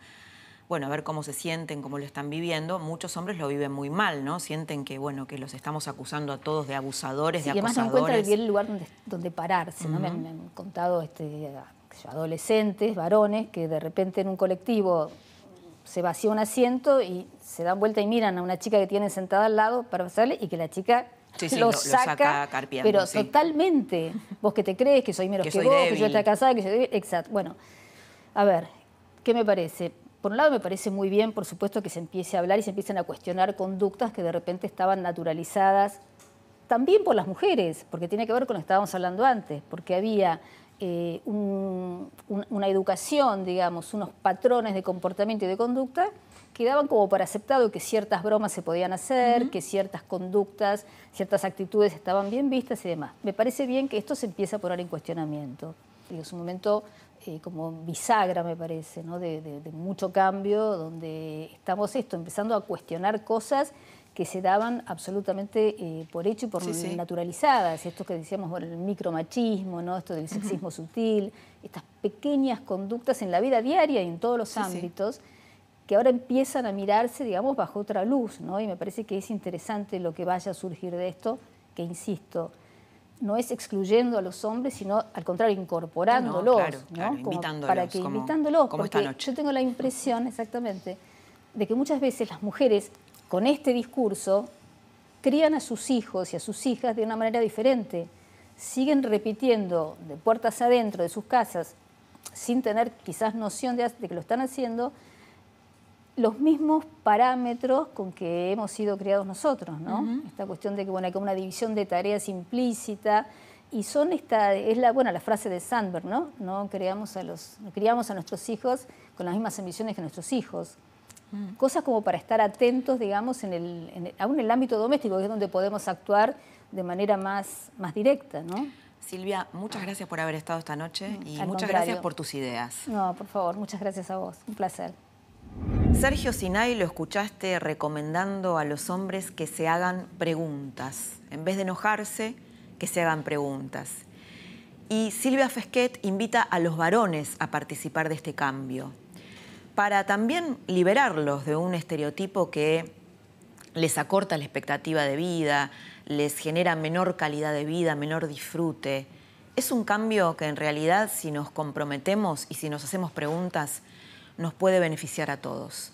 bueno, a ver cómo se sienten, cómo lo están viviendo, muchos hombres lo viven muy mal, ¿no? Sienten que, bueno, que los estamos acusando a todos de abusadores, de acosadores. Y además no encuentran bien el lugar donde, donde pararse, ¿no? me, han, contado este, adolescentes, varones, que de repente en un colectivo se vacía un asiento y se dan vuelta y miran a una chica que tienen sentada al lado para pasarle y que la chica *laughs* lo, saca, pero totalmente. Vos que te crees que soy menos que, vos, que yo estoy casada, que yo Exacto. Bueno, a ver, ¿qué me parece? Por un lado me parece muy bien, por supuesto, que se empiece a hablar y se empiecen a cuestionar conductas que de repente estaban naturalizadas también por las mujeres, porque tiene que ver con lo que estábamos hablando antes, porque había eh, una educación, digamos, unos patrones de comportamiento y de conducta que daban como para aceptado que ciertas bromas se podían hacer, que ciertas conductas, ciertas actitudes estaban bien vistas y demás. Me parece bien que esto se empieza a poner en cuestionamiento. es un momento eh, como bisagra, me parece, de, mucho cambio, donde estamos esto, empezando a cuestionar cosas que se daban absolutamente eh, por hecho y por naturalizadas, esto que decíamos, por el micromachismo, ¿no? esto del sexismo sutil, estas pequeñas conductas en la vida diaria y en todos los ámbitos que ahora empiezan a mirarse, digamos, bajo otra luz, ¿no? Y me parece que es interesante lo que vaya a surgir de esto, que insisto, no es excluyendo a los hombres, sino al contrario, incorporándolos, no, claro, invitándolos, para que como, invitándolos, porque yo tengo la impresión, exactamente, de que muchas veces las mujeres con este discurso crían a sus hijos y a sus hijas de una manera diferente. Siguen repitiendo de puertas adentro de sus casas, sin tener quizás noción de, que lo están haciendo, los mismos parámetros con que hemos sido criados nosotros, ¿no? Esta cuestión de que, hay una división de tareas implícita y son esta, es la, bueno, la frase de Sandberg, ¿no? No a los, criamos a nuestros hijos con las mismas ambiciones que nuestros hijos. Mm. Cosas como para estar atentos, digamos, en el, aún en el ámbito doméstico, que es donde podemos actuar de manera más, directa, Silvia, muchas gracias por haber estado esta noche mm, y muchas gracias por tus ideas. No, por favor, muchas gracias a vos. Un placer. Sergio Sinay lo escuchaste recomendando a los hombres que se hagan preguntas. En vez de enojarse, que se hagan preguntas. Y Silvia Fesquet invita a los varones a participar de este cambio para también liberarlos de un estereotipo que les acorta la expectativa de vida, les genera menor calidad de vida, menor disfrute. Es un cambio que en realidad si nos comprometemos y si nos hacemos preguntas, nos puede beneficiar a todos.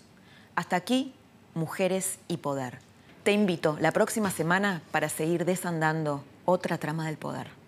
Hasta aquí, Mujeres y Poder. Te invito la próxima semana para seguir desandando otra trama del poder.